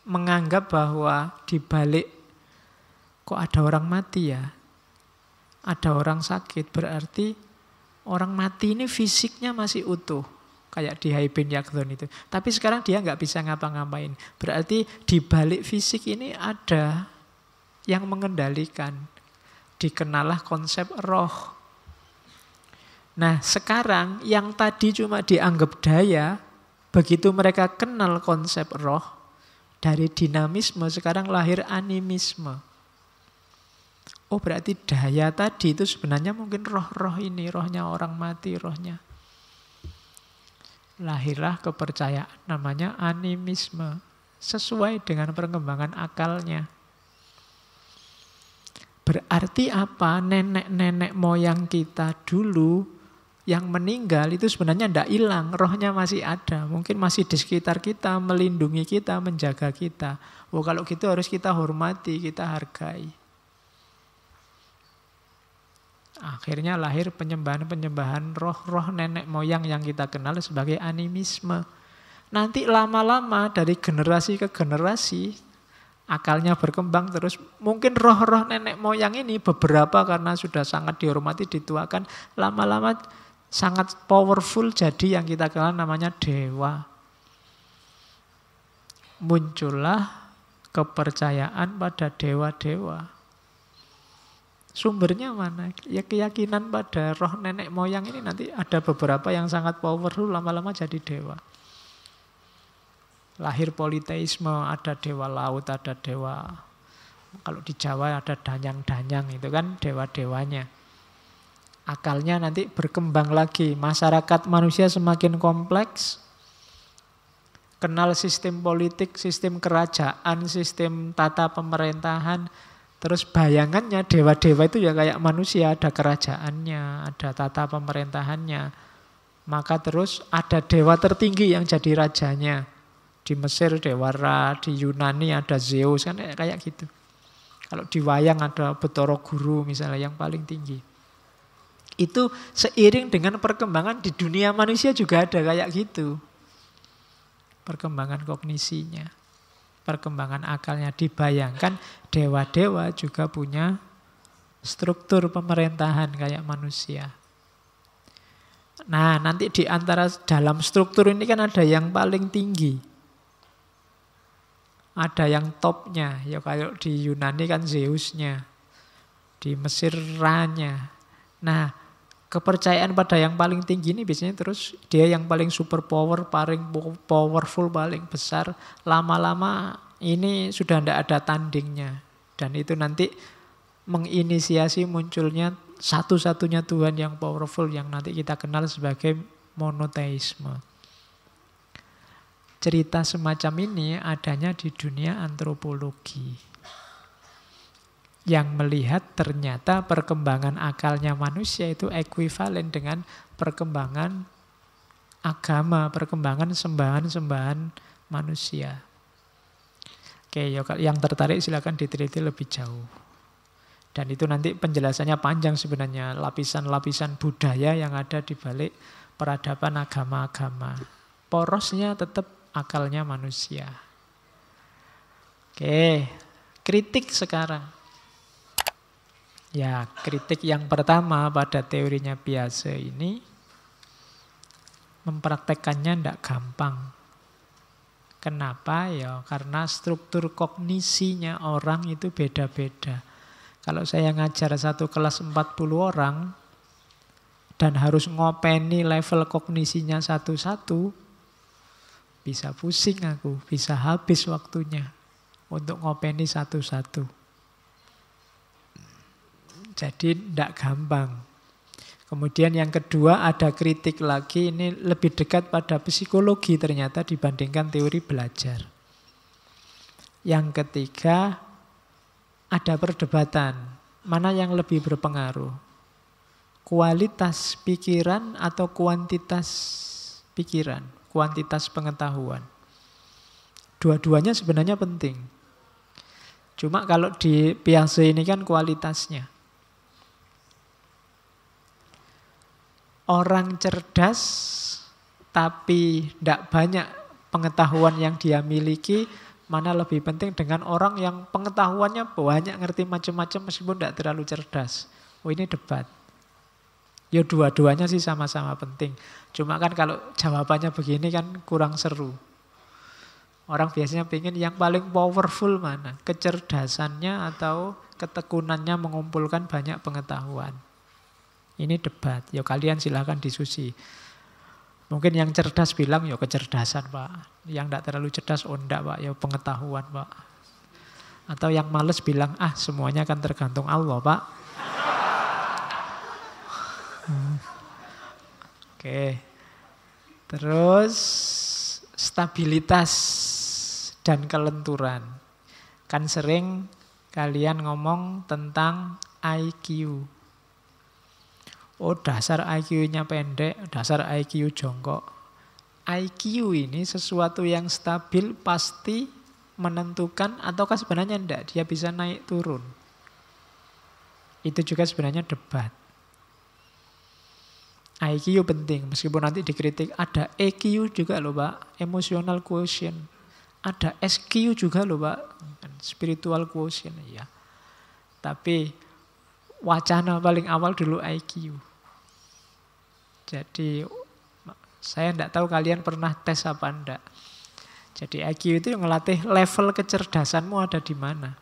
menganggap bahwa di balik kok ada orang mati ya, ada orang sakit, berarti orang mati ini fisiknya masih utuh. Kayak di Haibin Yakdon itu. Tapi sekarang dia nggak bisa ngapa-ngapain. Berarti di balik fisik ini ada yang mengendalikan. Dikenalah konsep roh Nah sekarang yang tadi cuma dianggap daya, begitu mereka kenal konsep roh, dari dinamisme sekarang lahir animisme. Oh berarti daya tadi itu sebenarnya mungkin roh-roh ini, rohnya orang mati, rohnya. Lahirlah kepercayaan namanya animisme. Sesuai dengan perkembangan akalnya. Berarti apa nenek-nenek moyang kita dulu yang meninggal itu sebenarnya tidak hilang, rohnya masih ada. Mungkin masih di sekitar kita, melindungi kita, menjaga kita. Oh, kalau gitu harus kita hormati, kita hargai. Akhirnya lahir penyembahan-penyembahan roh-roh nenek moyang yang kita kenal sebagai animisme. Nanti lama-lama dari generasi ke generasi, akalnya berkembang terus mungkin roh-roh nenek moyang ini beberapa karena sudah sangat dihormati dituakan lama-lama sangat powerful jadi yang kita kenal namanya dewa. Muncullah kepercayaan pada dewa-dewa. Sumbernya mana? Ya keyakinan pada roh nenek moyang ini nanti ada beberapa yang sangat powerful lama-lama jadi dewa. Lahir politeisme, ada dewa laut, ada dewa kalau di Jawa ada danyang-danyang itu kan dewa-dewanya akalnya nanti berkembang lagi. Masyarakat manusia semakin kompleks, kenal sistem politik, sistem kerajaan, sistem tata pemerintahan. Terus bayangannya dewa-dewa itu ya kayak manusia, ada kerajaannya, ada tata pemerintahannya. Maka terus ada dewa tertinggi yang jadi rajanya. Di Mesir dewa Ra, di Yunani ada Zeus, kan kayak gitu. Kalau di wayang ada Betoro Guru misalnya yang paling tinggi. Itu seiring dengan perkembangan di dunia manusia juga ada kayak gitu. Perkembangan kognisinya, perkembangan akalnya dibayangkan dewa-dewa juga punya struktur pemerintahan kayak manusia. Nah, nanti di antara dalam struktur ini kan ada yang paling tinggi. Ada yang topnya, ya kalau di Yunani kan Zeusnya, di Mesir Ranya. Nah, kepercayaan pada yang paling tinggi ini biasanya terus dia yang paling super power, paling powerful, paling besar. Lama-lama ini sudah tidak ada tandingnya. Dan itu nanti menginisiasi munculnya satu-satunya Tuhan yang powerful yang nanti kita kenal sebagai monoteisme. Cerita semacam ini adanya di dunia antropologi yang melihat ternyata perkembangan akalnya manusia itu ekuivalen dengan perkembangan agama, perkembangan sembahan-sembahan manusia. Oke, ya, yang tertarik silakan diteliti lebih jauh. Dan itu nanti penjelasannya panjang sebenarnya, lapisan-lapisan budaya yang ada di balik peradaban agama-agama. Porosnya tetap akalnya manusia. Oke, kritik sekarang. Ya, kritik yang pertama pada teorinya biasa ini mempraktekannya tidak gampang. Kenapa ya? Karena struktur kognisinya orang itu beda-beda. Kalau saya ngajar satu kelas 40 orang dan harus ngopeni level kognisinya satu-satu, bisa pusing aku, bisa habis waktunya untuk ngopeni satu-satu. Jadi tidak gampang. Kemudian yang kedua ada kritik lagi, ini lebih dekat pada psikologi ternyata dibandingkan teori belajar. Yang ketiga ada perdebatan, mana yang lebih berpengaruh? Kualitas pikiran atau kuantitas pikiran, kuantitas pengetahuan. Dua-duanya sebenarnya penting. Cuma kalau di Piase ini kan kualitasnya. orang cerdas tapi tidak banyak pengetahuan yang dia miliki, mana lebih penting dengan orang yang pengetahuannya banyak ngerti macam-macam meskipun tidak terlalu cerdas. Oh ini debat. Ya dua-duanya sih sama-sama penting. Cuma kan kalau jawabannya begini kan kurang seru. Orang biasanya pengen yang paling powerful mana? Kecerdasannya atau ketekunannya mengumpulkan banyak pengetahuan. Ini debat. yo ya, kalian silahkan diskusi. Mungkin yang cerdas bilang yo ya, kecerdasan pak. Yang tidak terlalu cerdas oh enggak pak. Yo ya, pengetahuan pak. Atau yang males bilang ah semuanya akan tergantung Allah pak. Hmm. Oke. Terus stabilitas dan kelenturan. Kan sering kalian ngomong tentang IQ. Oh dasar IQ-nya pendek, dasar IQ jongkok. IQ ini sesuatu yang stabil pasti menentukan ataukah sebenarnya tidak? dia bisa naik turun. Itu juga sebenarnya debat. IQ penting meskipun nanti dikritik ada EQ juga loh Pak, emotional quotient. Ada SQ juga loh Pak, spiritual quotient ya. Tapi wacana paling awal dulu IQ. Jadi saya tidak tahu kalian pernah tes apa enggak. Jadi IQ itu yang ngelatih level kecerdasanmu ada di mana.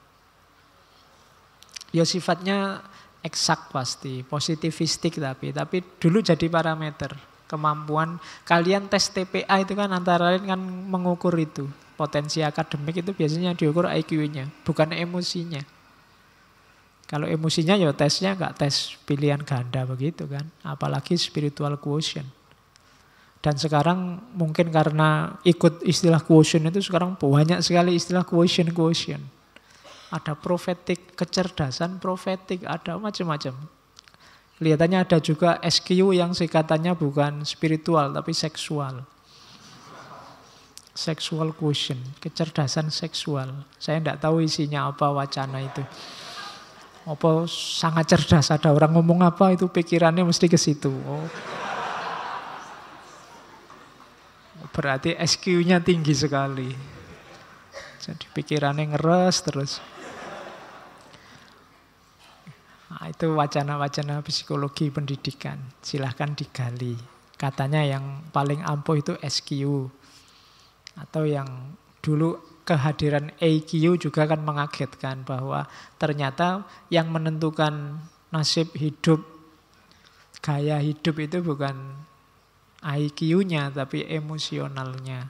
Ya sifatnya eksak pasti, positivistik tapi, tapi dulu jadi parameter kemampuan kalian tes TPA itu kan antara lain kan mengukur itu potensi akademik itu biasanya diukur IQ-nya bukan emosinya kalau emosinya ya tesnya nggak tes pilihan ganda begitu kan. Apalagi spiritual quotient. Dan sekarang mungkin karena ikut istilah quotient itu sekarang banyak sekali istilah quotient-quotient. Ada profetik, kecerdasan profetik, ada macam-macam. Kelihatannya ada juga SQ yang singkatannya bukan spiritual tapi seksual sexual quotient, kecerdasan seksual. Saya tidak tahu isinya apa wacana itu apa sangat cerdas ada orang ngomong apa itu pikirannya mesti ke situ. Oh. Berarti SQ-nya tinggi sekali. Jadi pikirannya ngeres terus. Nah, itu wacana-wacana psikologi pendidikan. Silahkan digali. Katanya yang paling ampuh itu SQ. Atau yang dulu kehadiran EQ juga kan mengagetkan bahwa ternyata yang menentukan nasib hidup, gaya hidup itu bukan IQ-nya tapi emosionalnya.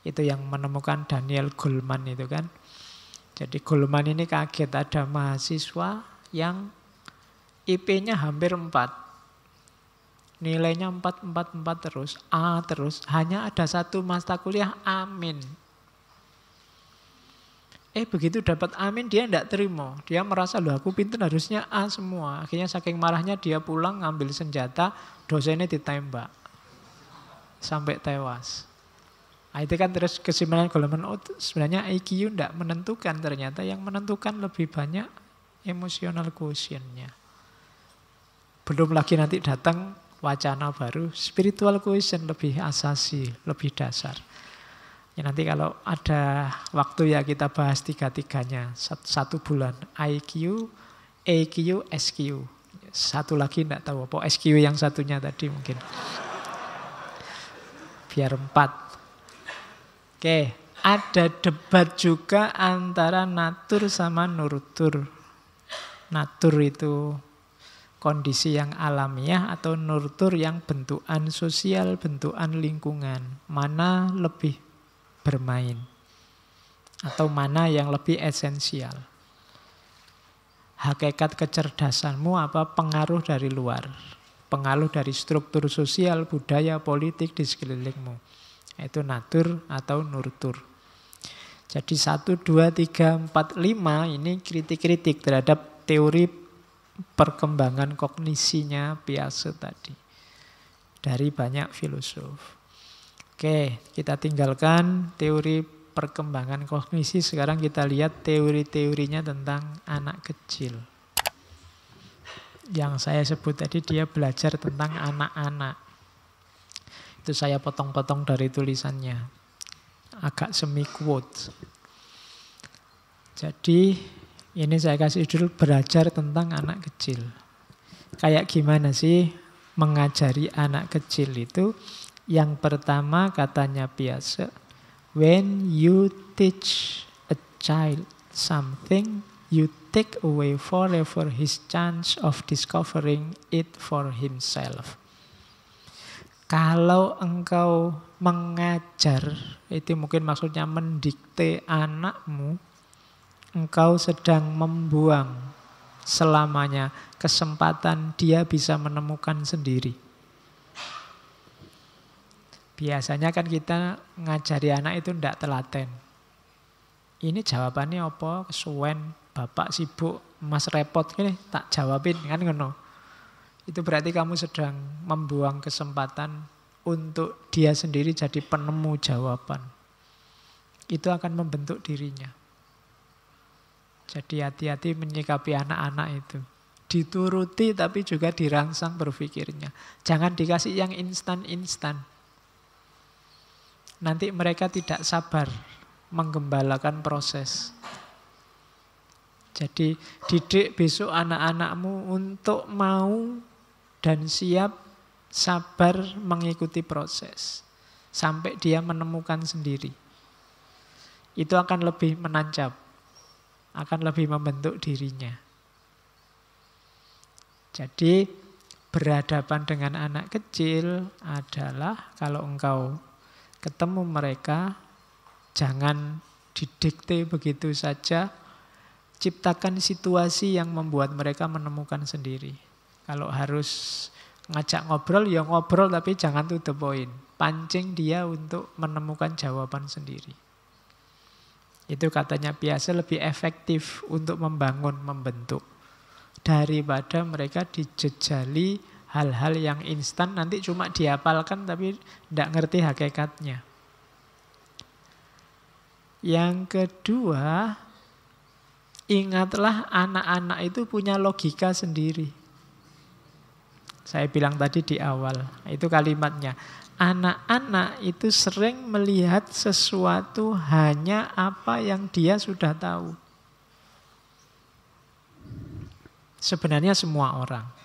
Itu yang menemukan Daniel Goleman itu kan. Jadi Goleman ini kaget ada mahasiswa yang IP-nya hampir 4. Nilainya 4, 4, 4 terus, A terus. Hanya ada satu mata kuliah, amin. Eh begitu dapat amin dia tidak terima. Dia merasa loh aku pinter harusnya A semua. Akhirnya saking marahnya dia pulang ngambil senjata, dosennya ditembak. Sampai tewas. Nah, itu kan terus kesimpulan Goleman oh, sebenarnya IQ tidak menentukan ternyata yang menentukan lebih banyak emosional quotientnya. Belum lagi nanti datang wacana baru, spiritual quotient lebih asasi, lebih dasar. Ya nanti kalau ada waktu ya kita bahas tiga-tiganya. Satu bulan IQ, EQ, SQ. Satu lagi enggak tahu apa SQ yang satunya tadi mungkin. Biar empat. Oke, ada debat juga antara natur sama nurutur. Natur itu kondisi yang alamiah atau nurtur yang bentukan sosial, bentukan lingkungan. Mana lebih bermain. Atau mana yang lebih esensial. Hakikat kecerdasanmu apa pengaruh dari luar. Pengaruh dari struktur sosial, budaya, politik di sekelilingmu. Itu natur atau nurtur. Jadi satu dua tiga empat lima ini kritik-kritik terhadap teori perkembangan kognisinya Piaget tadi dari banyak filosof. Oke, kita tinggalkan teori perkembangan kognisi. Sekarang kita lihat teori-teorinya tentang anak kecil. Yang saya sebut tadi dia belajar tentang anak-anak. Itu saya potong-potong dari tulisannya. Agak semi quote. Jadi ini saya kasih judul belajar tentang anak kecil. Kayak gimana sih mengajari anak kecil itu? Yang pertama katanya biasa, when you teach a child something, you take away forever his chance of discovering it for himself. Kalau engkau mengajar, itu mungkin maksudnya mendikte anakmu, engkau sedang membuang selamanya kesempatan dia bisa menemukan sendiri. Biasanya kan kita ngajari anak itu ndak telaten. Ini jawabannya apa? Kesuwen, bapak sibuk, mas repot, ini tak jawabin kan ngono. Itu berarti kamu sedang membuang kesempatan untuk dia sendiri jadi penemu jawaban. Itu akan membentuk dirinya. Jadi hati-hati menyikapi anak-anak itu. Dituruti tapi juga dirangsang berpikirnya. Jangan dikasih yang instan-instan nanti mereka tidak sabar menggembalakan proses. Jadi didik besok anak-anakmu untuk mau dan siap sabar mengikuti proses sampai dia menemukan sendiri. Itu akan lebih menancap, akan lebih membentuk dirinya. Jadi berhadapan dengan anak kecil adalah kalau engkau ketemu mereka, jangan didikte begitu saja, ciptakan situasi yang membuat mereka menemukan sendiri. Kalau harus ngajak ngobrol, ya ngobrol tapi jangan to the point. Pancing dia untuk menemukan jawaban sendiri. Itu katanya biasa lebih efektif untuk membangun, membentuk. Daripada mereka dijejali hal-hal yang instan nanti cuma dihafalkan tapi tidak ngerti hakikatnya. Yang kedua, ingatlah anak-anak itu punya logika sendiri. Saya bilang tadi di awal, itu kalimatnya. Anak-anak itu sering melihat sesuatu hanya apa yang dia sudah tahu. Sebenarnya semua orang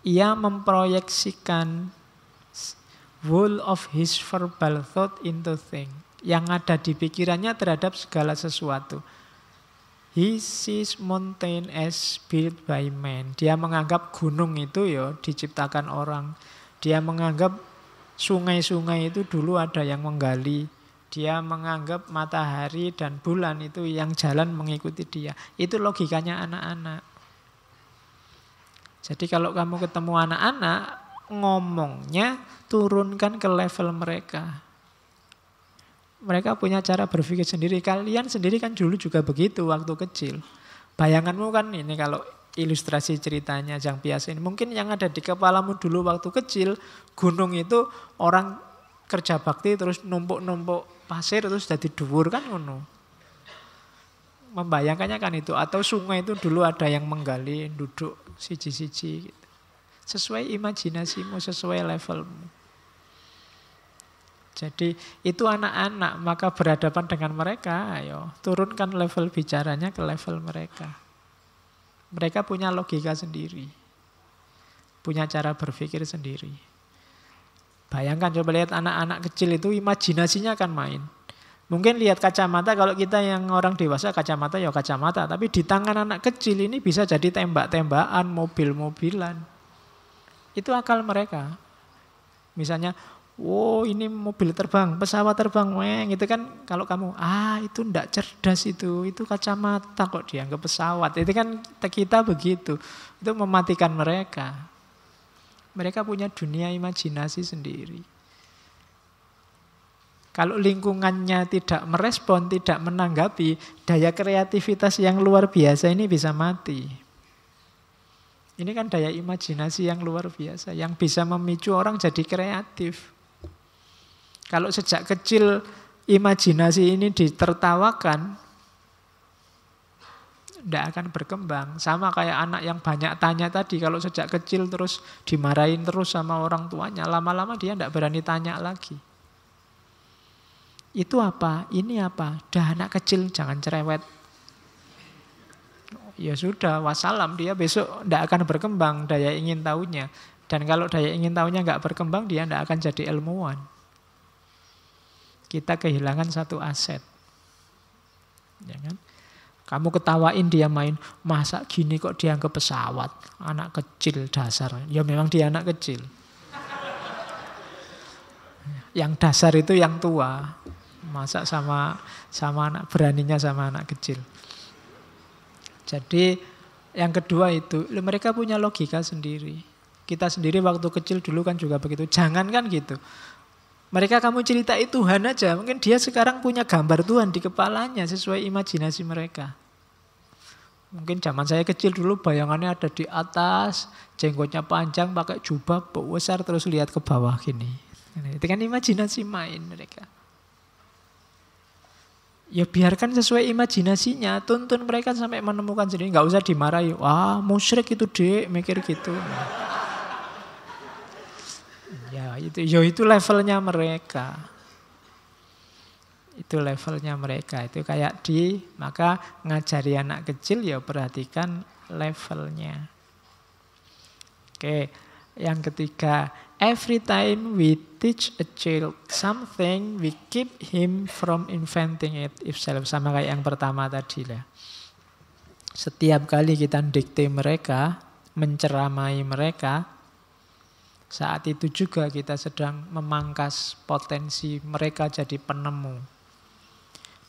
ia memproyeksikan whole of his verbal thought into thing. Yang ada di pikirannya terhadap segala sesuatu. He sees mountain as built by man. Dia menganggap gunung itu ya diciptakan orang. Dia menganggap sungai-sungai itu dulu ada yang menggali. Dia menganggap matahari dan bulan itu yang jalan mengikuti dia. Itu logikanya anak-anak. Jadi kalau kamu ketemu anak-anak, ngomongnya turunkan ke level mereka. Mereka punya cara berpikir sendiri. Kalian sendiri kan dulu juga begitu waktu kecil. Bayanganmu kan ini kalau ilustrasi ceritanya Jang ini Mungkin yang ada di kepalamu dulu waktu kecil, gunung itu orang kerja bakti terus numpuk-numpuk pasir terus jadi dhuwur kan ngono membayangkannya kan itu. Atau sungai itu dulu ada yang menggali, duduk siji-siji. Gitu. Sesuai imajinasimu, sesuai levelmu. Jadi itu anak-anak, maka berhadapan dengan mereka, ayo turunkan level bicaranya ke level mereka. Mereka punya logika sendiri, punya cara berpikir sendiri. Bayangkan coba lihat anak-anak kecil itu imajinasinya akan main. Mungkin lihat kacamata kalau kita yang orang dewasa kacamata ya kacamata, tapi di tangan anak kecil ini bisa jadi tembak-tembakan, mobil-mobilan. Itu akal mereka. Misalnya, "Wow, ini mobil terbang, pesawat terbang." Weng, itu kan kalau kamu, "Ah, itu ndak cerdas itu. Itu kacamata kok dianggap pesawat." Itu kan kita begitu. Itu mematikan mereka. Mereka punya dunia imajinasi sendiri. Kalau lingkungannya tidak merespon, tidak menanggapi, daya kreativitas yang luar biasa ini bisa mati. Ini kan daya imajinasi yang luar biasa, yang bisa memicu orang jadi kreatif. Kalau sejak kecil imajinasi ini ditertawakan, tidak akan berkembang. Sama kayak anak yang banyak tanya tadi, kalau sejak kecil terus dimarahin terus sama orang tuanya, lama-lama dia tidak berani tanya lagi. Itu apa? Ini apa? Dah anak kecil jangan cerewet. Ya sudah, wassalam dia besok tidak akan berkembang daya ingin tahunya. Dan kalau daya ingin tahunya nggak berkembang, dia tidak akan jadi ilmuwan. Kita kehilangan satu aset. Ya kan? Kamu ketawain dia main, masa gini kok dia ke pesawat? Anak kecil dasar. Ya memang dia anak kecil. yang dasar itu yang tua. Masa sama sama anak beraninya sama anak kecil. Jadi yang kedua itu mereka punya logika sendiri. Kita sendiri waktu kecil dulu kan juga begitu. Jangan kan gitu. Mereka kamu cerita itu Tuhan aja. Mungkin dia sekarang punya gambar Tuhan di kepalanya sesuai imajinasi mereka. Mungkin zaman saya kecil dulu bayangannya ada di atas, jenggotnya panjang, pakai jubah besar terus lihat ke bawah gini. Nah, itu kan imajinasi main mereka ya biarkan sesuai imajinasinya tuntun mereka sampai menemukan sendiri nggak usah dimarahi wah musyrik itu dek mikir gitu ya itu ya itu levelnya mereka itu levelnya mereka itu kayak di maka ngajari anak kecil ya perhatikan levelnya oke yang ketiga Every time we teach a child something, we keep him from inventing it. Ifsalaf sama kayak yang pertama tadi lah. Setiap kali kita dikte mereka, menceramai mereka, saat itu juga kita sedang memangkas potensi mereka jadi penemu.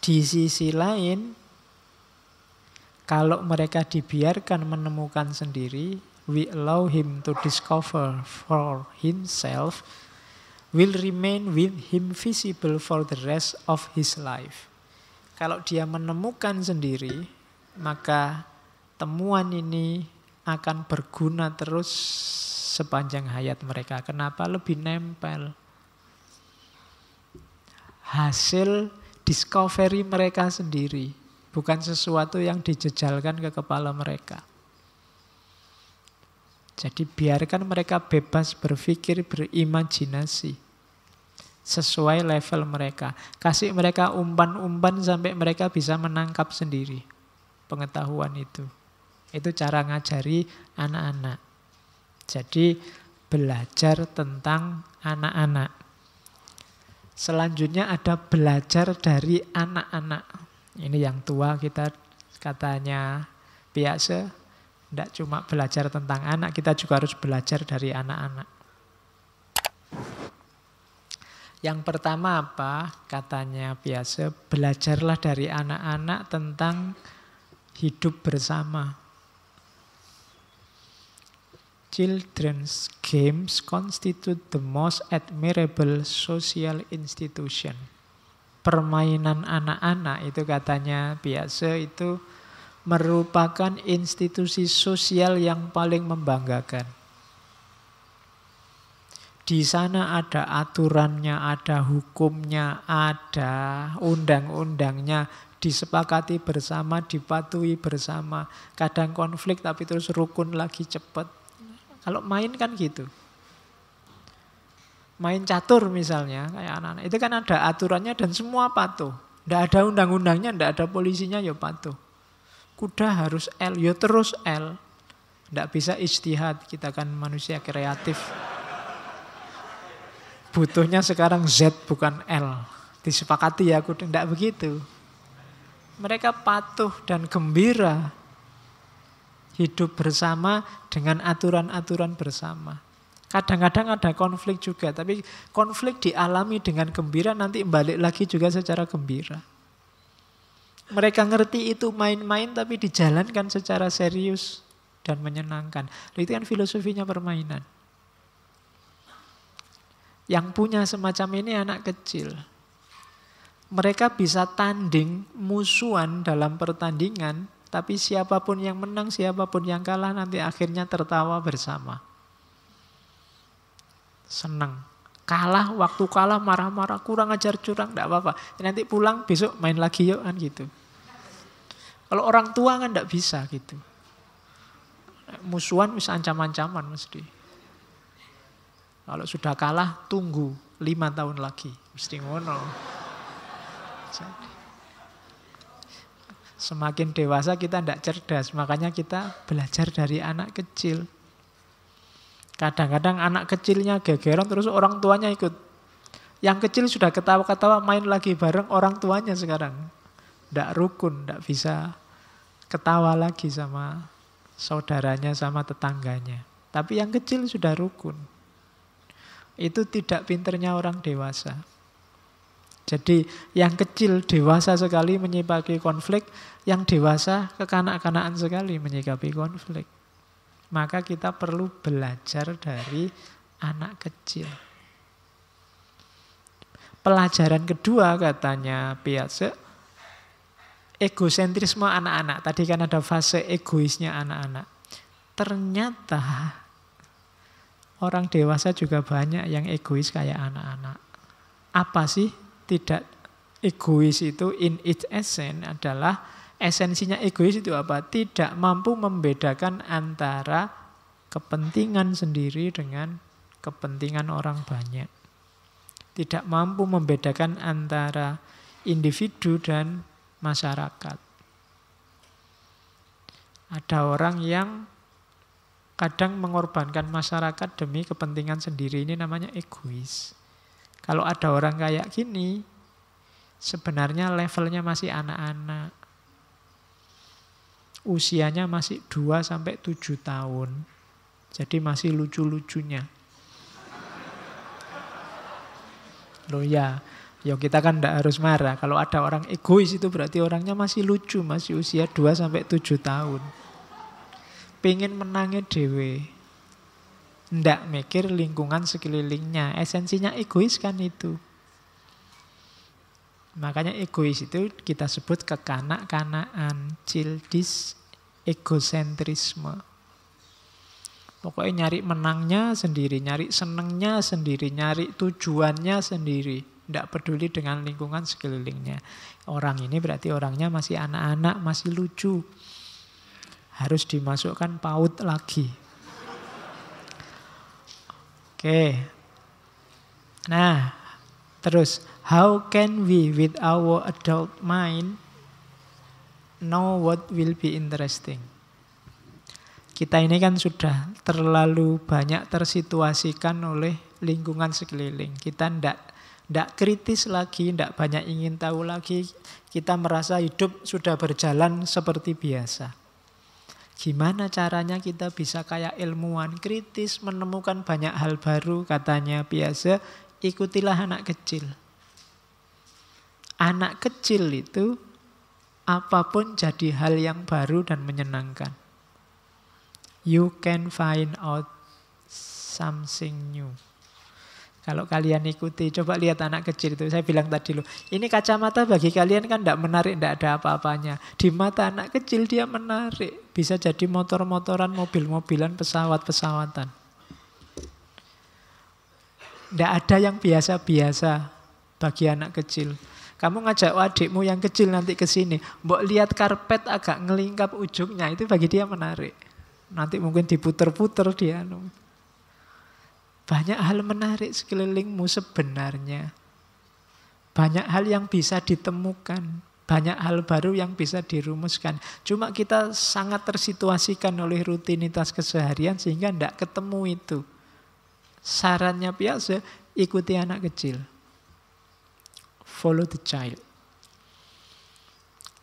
Di sisi lain, kalau mereka dibiarkan menemukan sendiri, we allow him to discover for himself will remain with him visible for the rest of his life. Kalau dia menemukan sendiri, maka temuan ini akan berguna terus sepanjang hayat mereka. Kenapa lebih nempel? Hasil discovery mereka sendiri, bukan sesuatu yang dijejalkan ke kepala mereka. Jadi biarkan mereka bebas berpikir, berimajinasi sesuai level mereka. Kasih mereka umpan-umpan sampai mereka bisa menangkap sendiri pengetahuan itu. Itu cara ngajari anak-anak. Jadi belajar tentang anak-anak. Selanjutnya ada belajar dari anak-anak. Ini yang tua kita katanya biasa. Tidak cuma belajar tentang anak, kita juga harus belajar dari anak-anak. Yang pertama apa? Katanya biasa, belajarlah dari anak-anak tentang hidup bersama. Children's games constitute the most admirable social institution. Permainan anak-anak itu katanya biasa itu merupakan institusi sosial yang paling membanggakan. Di sana ada aturannya, ada hukumnya, ada undang-undangnya, disepakati bersama, dipatuhi bersama. Kadang konflik tapi terus rukun lagi cepat. Kalau main kan gitu main catur misalnya kayak anak-anak itu kan ada aturannya dan semua patuh tidak ada undang-undangnya tidak ada polisinya ya patuh kuda harus L, yo ya terus L. Tidak bisa ijtihad, kita kan manusia kreatif. Butuhnya sekarang Z bukan L. Disepakati ya, aku tidak begitu. Mereka patuh dan gembira hidup bersama dengan aturan-aturan bersama. Kadang-kadang ada konflik juga, tapi konflik dialami dengan gembira nanti balik lagi juga secara gembira. Mereka ngerti itu main-main tapi dijalankan secara serius dan menyenangkan. Itu kan filosofinya permainan. Yang punya semacam ini anak kecil. Mereka bisa tanding musuhan dalam pertandingan, tapi siapapun yang menang, siapapun yang kalah nanti akhirnya tertawa bersama. Senang. Kalah, waktu kalah marah-marah, kurang ajar curang, tidak apa-apa. Nanti pulang besok main lagi yuk kan gitu. Kalau orang tua kan tidak bisa gitu. Musuhan bisa ancaman ancaman mesti. Kalau sudah kalah tunggu lima tahun lagi. Mesti ngono. semakin dewasa kita tidak cerdas. Makanya kita belajar dari anak kecil. Kadang-kadang anak kecilnya gegeran terus orang tuanya ikut. Yang kecil sudah ketawa-ketawa main lagi bareng orang tuanya sekarang. Tidak rukun, tidak bisa ketawa lagi sama saudaranya, sama tetangganya. Tapi yang kecil sudah rukun. Itu tidak pinternya orang dewasa. Jadi yang kecil dewasa sekali menyikapi konflik, yang dewasa kekanak-kanakan sekali menyikapi konflik. Maka kita perlu belajar dari anak kecil. Pelajaran kedua katanya Piaget egosentrisme anak-anak. Tadi kan ada fase egoisnya anak-anak. Ternyata orang dewasa juga banyak yang egois kayak anak-anak. Apa sih tidak egois itu in its essence adalah esensinya egois itu apa? Tidak mampu membedakan antara kepentingan sendiri dengan kepentingan orang banyak. Tidak mampu membedakan antara individu dan masyarakat. Ada orang yang kadang mengorbankan masyarakat demi kepentingan sendiri. Ini namanya egois. Kalau ada orang kayak gini, sebenarnya levelnya masih anak-anak. Usianya masih 2 sampai 7 tahun. Jadi masih lucu-lucunya. Loh ya, Ya kita kan tidak harus marah. Kalau ada orang egois itu berarti orangnya masih lucu, masih usia 2 sampai 7 tahun. Pengen menangnya dewe. Tidak mikir lingkungan sekelilingnya. Esensinya egois kan itu. Makanya egois itu kita sebut kekanak-kanaan, childish egosentrisme. Pokoknya nyari menangnya sendiri, nyari senengnya sendiri, nyari tujuannya sendiri tidak peduli dengan lingkungan sekelilingnya. Orang ini berarti orangnya masih anak-anak, masih lucu. Harus dimasukkan paut lagi. Oke. Nah, terus how can we with our adult mind know what will be interesting? Kita ini kan sudah terlalu banyak tersituasikan oleh lingkungan sekeliling. Kita tidak tidak kritis lagi, tidak banyak ingin tahu lagi. Kita merasa hidup sudah berjalan seperti biasa. Gimana caranya kita bisa kayak ilmuwan kritis menemukan banyak hal baru katanya biasa ikutilah anak kecil. Anak kecil itu apapun jadi hal yang baru dan menyenangkan. You can find out something new. Kalau kalian ikuti, coba lihat anak kecil itu. Saya bilang tadi loh, ini kacamata bagi kalian kan tidak menarik, tidak ada apa-apanya. Di mata anak kecil dia menarik. Bisa jadi motor-motoran, mobil-mobilan, pesawat-pesawatan. Tidak ada yang biasa-biasa bagi anak kecil. Kamu ngajak adikmu yang kecil nanti ke sini, mbok lihat karpet agak ngelingkap ujungnya, itu bagi dia menarik. Nanti mungkin diputer-puter dia. Anu. Banyak hal menarik sekelilingmu sebenarnya. Banyak hal yang bisa ditemukan. Banyak hal baru yang bisa dirumuskan. Cuma kita sangat tersituasikan oleh rutinitas keseharian sehingga tidak ketemu itu. Sarannya biasa, ikuti anak kecil. Follow the child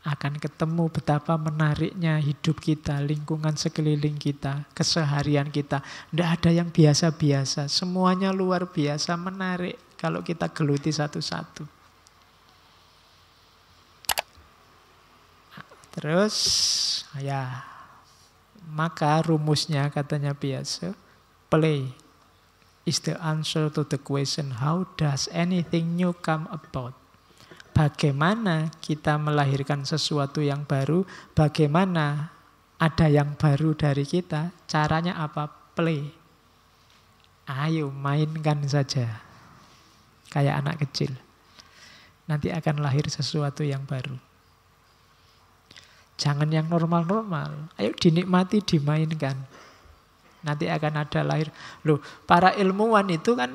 akan ketemu betapa menariknya hidup kita, lingkungan sekeliling kita, keseharian kita. Tidak ada yang biasa-biasa, semuanya luar biasa menarik kalau kita geluti satu-satu. Terus, ya, maka rumusnya katanya biasa, play is the answer to the question how does anything new come about bagaimana kita melahirkan sesuatu yang baru, bagaimana ada yang baru dari kita, caranya apa? Play. Ayo mainkan saja. Kayak anak kecil. Nanti akan lahir sesuatu yang baru. Jangan yang normal-normal. Ayo dinikmati, dimainkan. Nanti akan ada lahir. Loh, para ilmuwan itu kan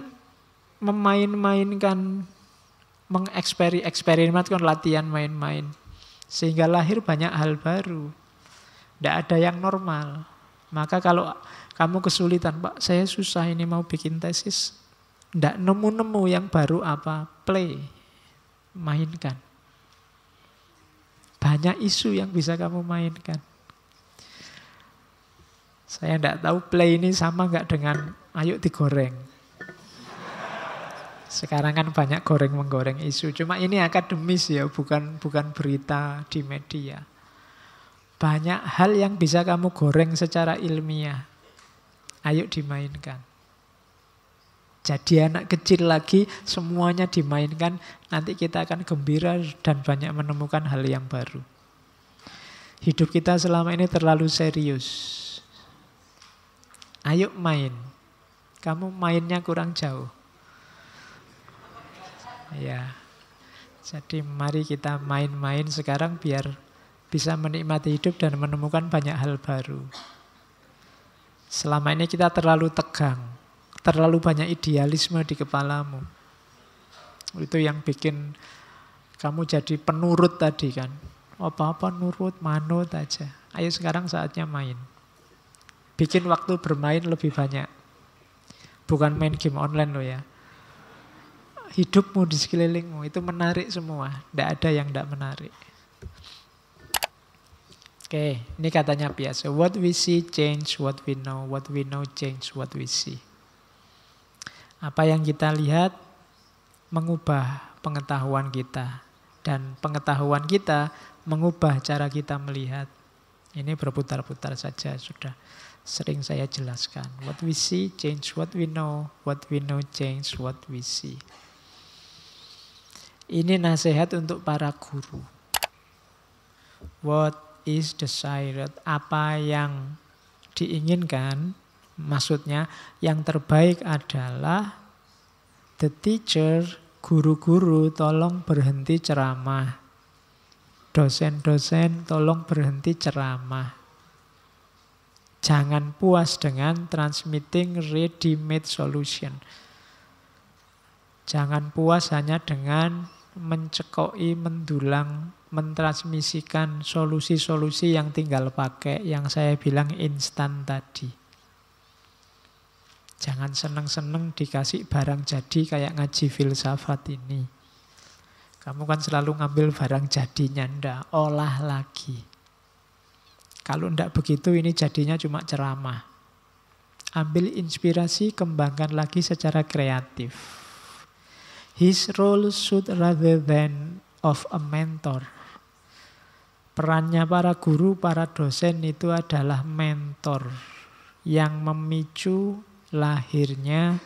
memain-mainkan mengeksperimenkan latihan main-main. Sehingga lahir banyak hal baru. Tidak ada yang normal. Maka kalau kamu kesulitan, Pak saya susah ini mau bikin tesis. Tidak nemu-nemu yang baru apa, play, mainkan. Banyak isu yang bisa kamu mainkan. Saya tidak tahu play ini sama nggak dengan ayo digoreng. Sekarang kan banyak goreng menggoreng isu. Cuma ini akademis ya, bukan bukan berita di media. Banyak hal yang bisa kamu goreng secara ilmiah. Ayo dimainkan. Jadi anak kecil lagi semuanya dimainkan, nanti kita akan gembira dan banyak menemukan hal yang baru. Hidup kita selama ini terlalu serius. Ayo main. Kamu mainnya kurang jauh. Ya. Jadi mari kita main-main sekarang biar bisa menikmati hidup dan menemukan banyak hal baru. Selama ini kita terlalu tegang, terlalu banyak idealisme di kepalamu. Itu yang bikin kamu jadi penurut tadi kan. Apa-apa nurut, manut aja. Ayo sekarang saatnya main. Bikin waktu bermain lebih banyak. Bukan main game online lo ya hidupmu di sekelilingmu itu menarik semua. Tidak ada yang tidak menarik. Oke, ini katanya biasa. What we see change what we know. What we know change what we see. Apa yang kita lihat mengubah pengetahuan kita. Dan pengetahuan kita mengubah cara kita melihat. Ini berputar-putar saja sudah sering saya jelaskan. What we see change what we know, what we know change what we see. Ini nasihat untuk para guru. What is desired? Apa yang diinginkan? Maksudnya yang terbaik adalah the teacher, guru-guru tolong berhenti ceramah. Dosen-dosen tolong berhenti ceramah. Jangan puas dengan transmitting ready-made solution Jangan puas hanya dengan mencekoi, mendulang, mentransmisikan solusi-solusi yang tinggal pakai, yang saya bilang instan tadi. Jangan seneng-seneng dikasih barang jadi kayak ngaji filsafat ini. Kamu kan selalu ngambil barang jadinya, ndak olah lagi. Kalau ndak begitu ini jadinya cuma ceramah. Ambil inspirasi, kembangkan lagi secara kreatif. His role should rather than of a mentor. Perannya para guru, para dosen itu adalah mentor yang memicu lahirnya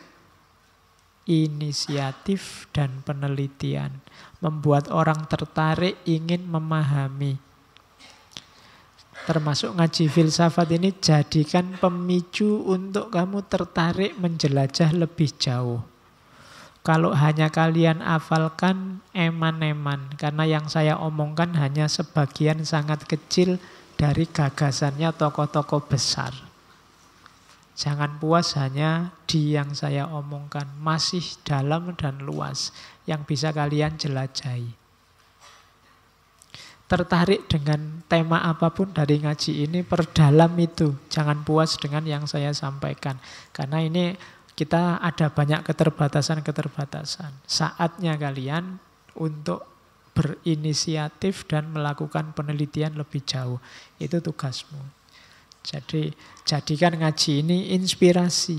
inisiatif dan penelitian, membuat orang tertarik ingin memahami. Termasuk ngaji filsafat ini jadikan pemicu untuk kamu tertarik menjelajah lebih jauh. Kalau hanya kalian hafalkan eman-eman, karena yang saya omongkan hanya sebagian sangat kecil dari gagasannya tokoh-tokoh besar. Jangan puas hanya di yang saya omongkan, masih dalam dan luas yang bisa kalian jelajahi. Tertarik dengan tema apapun dari ngaji ini, perdalam itu. Jangan puas dengan yang saya sampaikan. Karena ini kita ada banyak keterbatasan-keterbatasan. Saatnya kalian untuk berinisiatif dan melakukan penelitian lebih jauh. Itu tugasmu. Jadi jadikan ngaji ini inspirasi.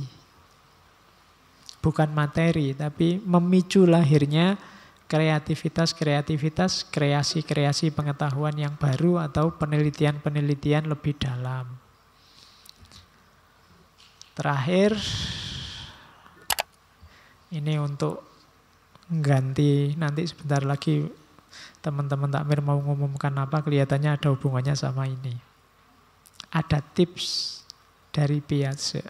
Bukan materi, tapi memicu lahirnya kreativitas-kreativitas, kreasi-kreasi pengetahuan yang baru atau penelitian-penelitian lebih dalam. Terakhir, ini untuk ganti nanti sebentar lagi teman-teman takmir mau ngomongkan apa kelihatannya ada hubungannya sama ini. Ada tips dari Piazza.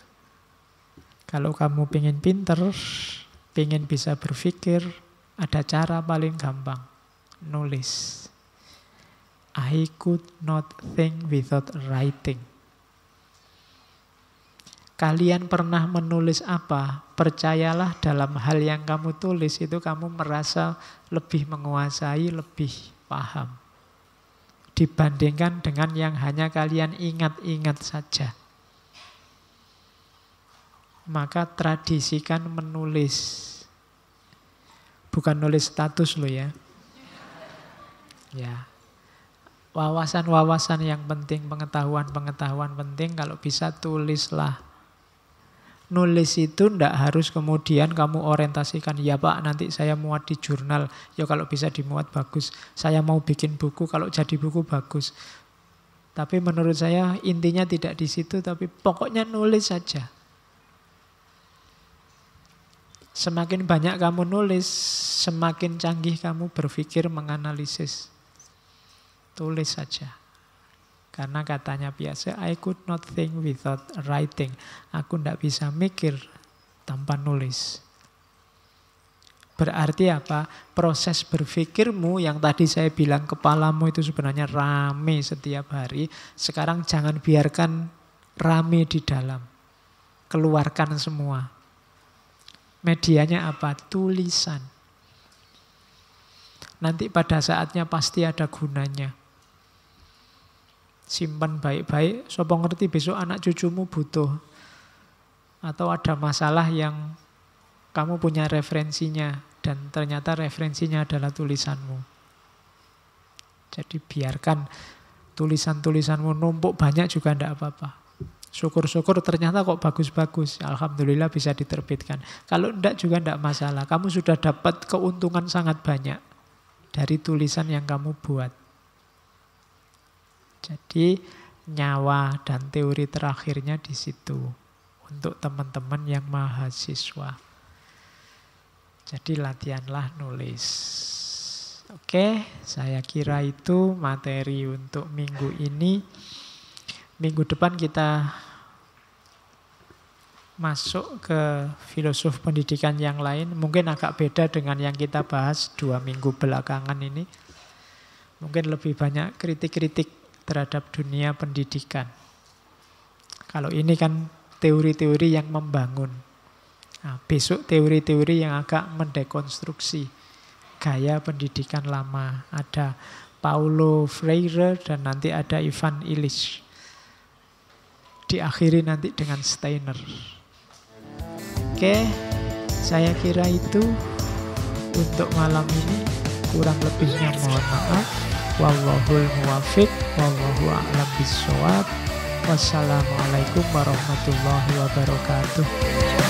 Kalau kamu pingin pinter, pingin bisa berpikir, ada cara paling gampang. Nulis. I could not think without writing. Kalian pernah menulis apa? Percayalah dalam hal yang kamu tulis itu kamu merasa lebih menguasai, lebih paham. Dibandingkan dengan yang hanya kalian ingat-ingat saja. Maka tradisikan menulis. Bukan nulis status lo ya. Ya, wawasan-wawasan yang penting, pengetahuan-pengetahuan penting, kalau bisa tulislah nulis itu ndak harus kemudian kamu orientasikan ya pak nanti saya muat di jurnal ya kalau bisa dimuat bagus saya mau bikin buku kalau jadi buku bagus tapi menurut saya intinya tidak di situ tapi pokoknya nulis saja semakin banyak kamu nulis semakin canggih kamu berpikir menganalisis tulis saja karena katanya biasa, I could not think without writing. Aku tidak bisa mikir tanpa nulis. Berarti apa? Proses berpikirmu yang tadi saya bilang kepalamu itu sebenarnya rame setiap hari. Sekarang jangan biarkan rame di dalam. Keluarkan semua. Medianya apa? Tulisan. Nanti pada saatnya pasti ada gunanya. Simpan baik-baik, sopo ngerti besok anak cucumu butuh. Atau ada masalah yang kamu punya referensinya, dan ternyata referensinya adalah tulisanmu. Jadi biarkan tulisan-tulisanmu numpuk banyak juga tidak apa-apa. Syukur-syukur ternyata kok bagus-bagus. Alhamdulillah bisa diterbitkan. Kalau tidak juga tidak masalah. Kamu sudah dapat keuntungan sangat banyak dari tulisan yang kamu buat. Jadi nyawa dan teori terakhirnya di situ untuk teman-teman yang mahasiswa. Jadi latihanlah nulis. Oke, saya kira itu materi untuk minggu ini. Minggu depan kita masuk ke filosof pendidikan yang lain. Mungkin agak beda dengan yang kita bahas dua minggu belakangan ini. Mungkin lebih banyak kritik-kritik terhadap dunia pendidikan. Kalau ini kan teori-teori yang membangun. Nah, besok teori-teori yang agak mendekonstruksi gaya pendidikan lama. Ada Paulo Freire dan nanti ada Ivan Illich. Diakhiri nanti dengan Steiner. Oke, saya kira itu untuk malam ini kurang lebihnya mohon maaf. Wallahul muwafiq wallahu a'lam bisawab Wassalamualaikum warahmatullahi wabarakatuh.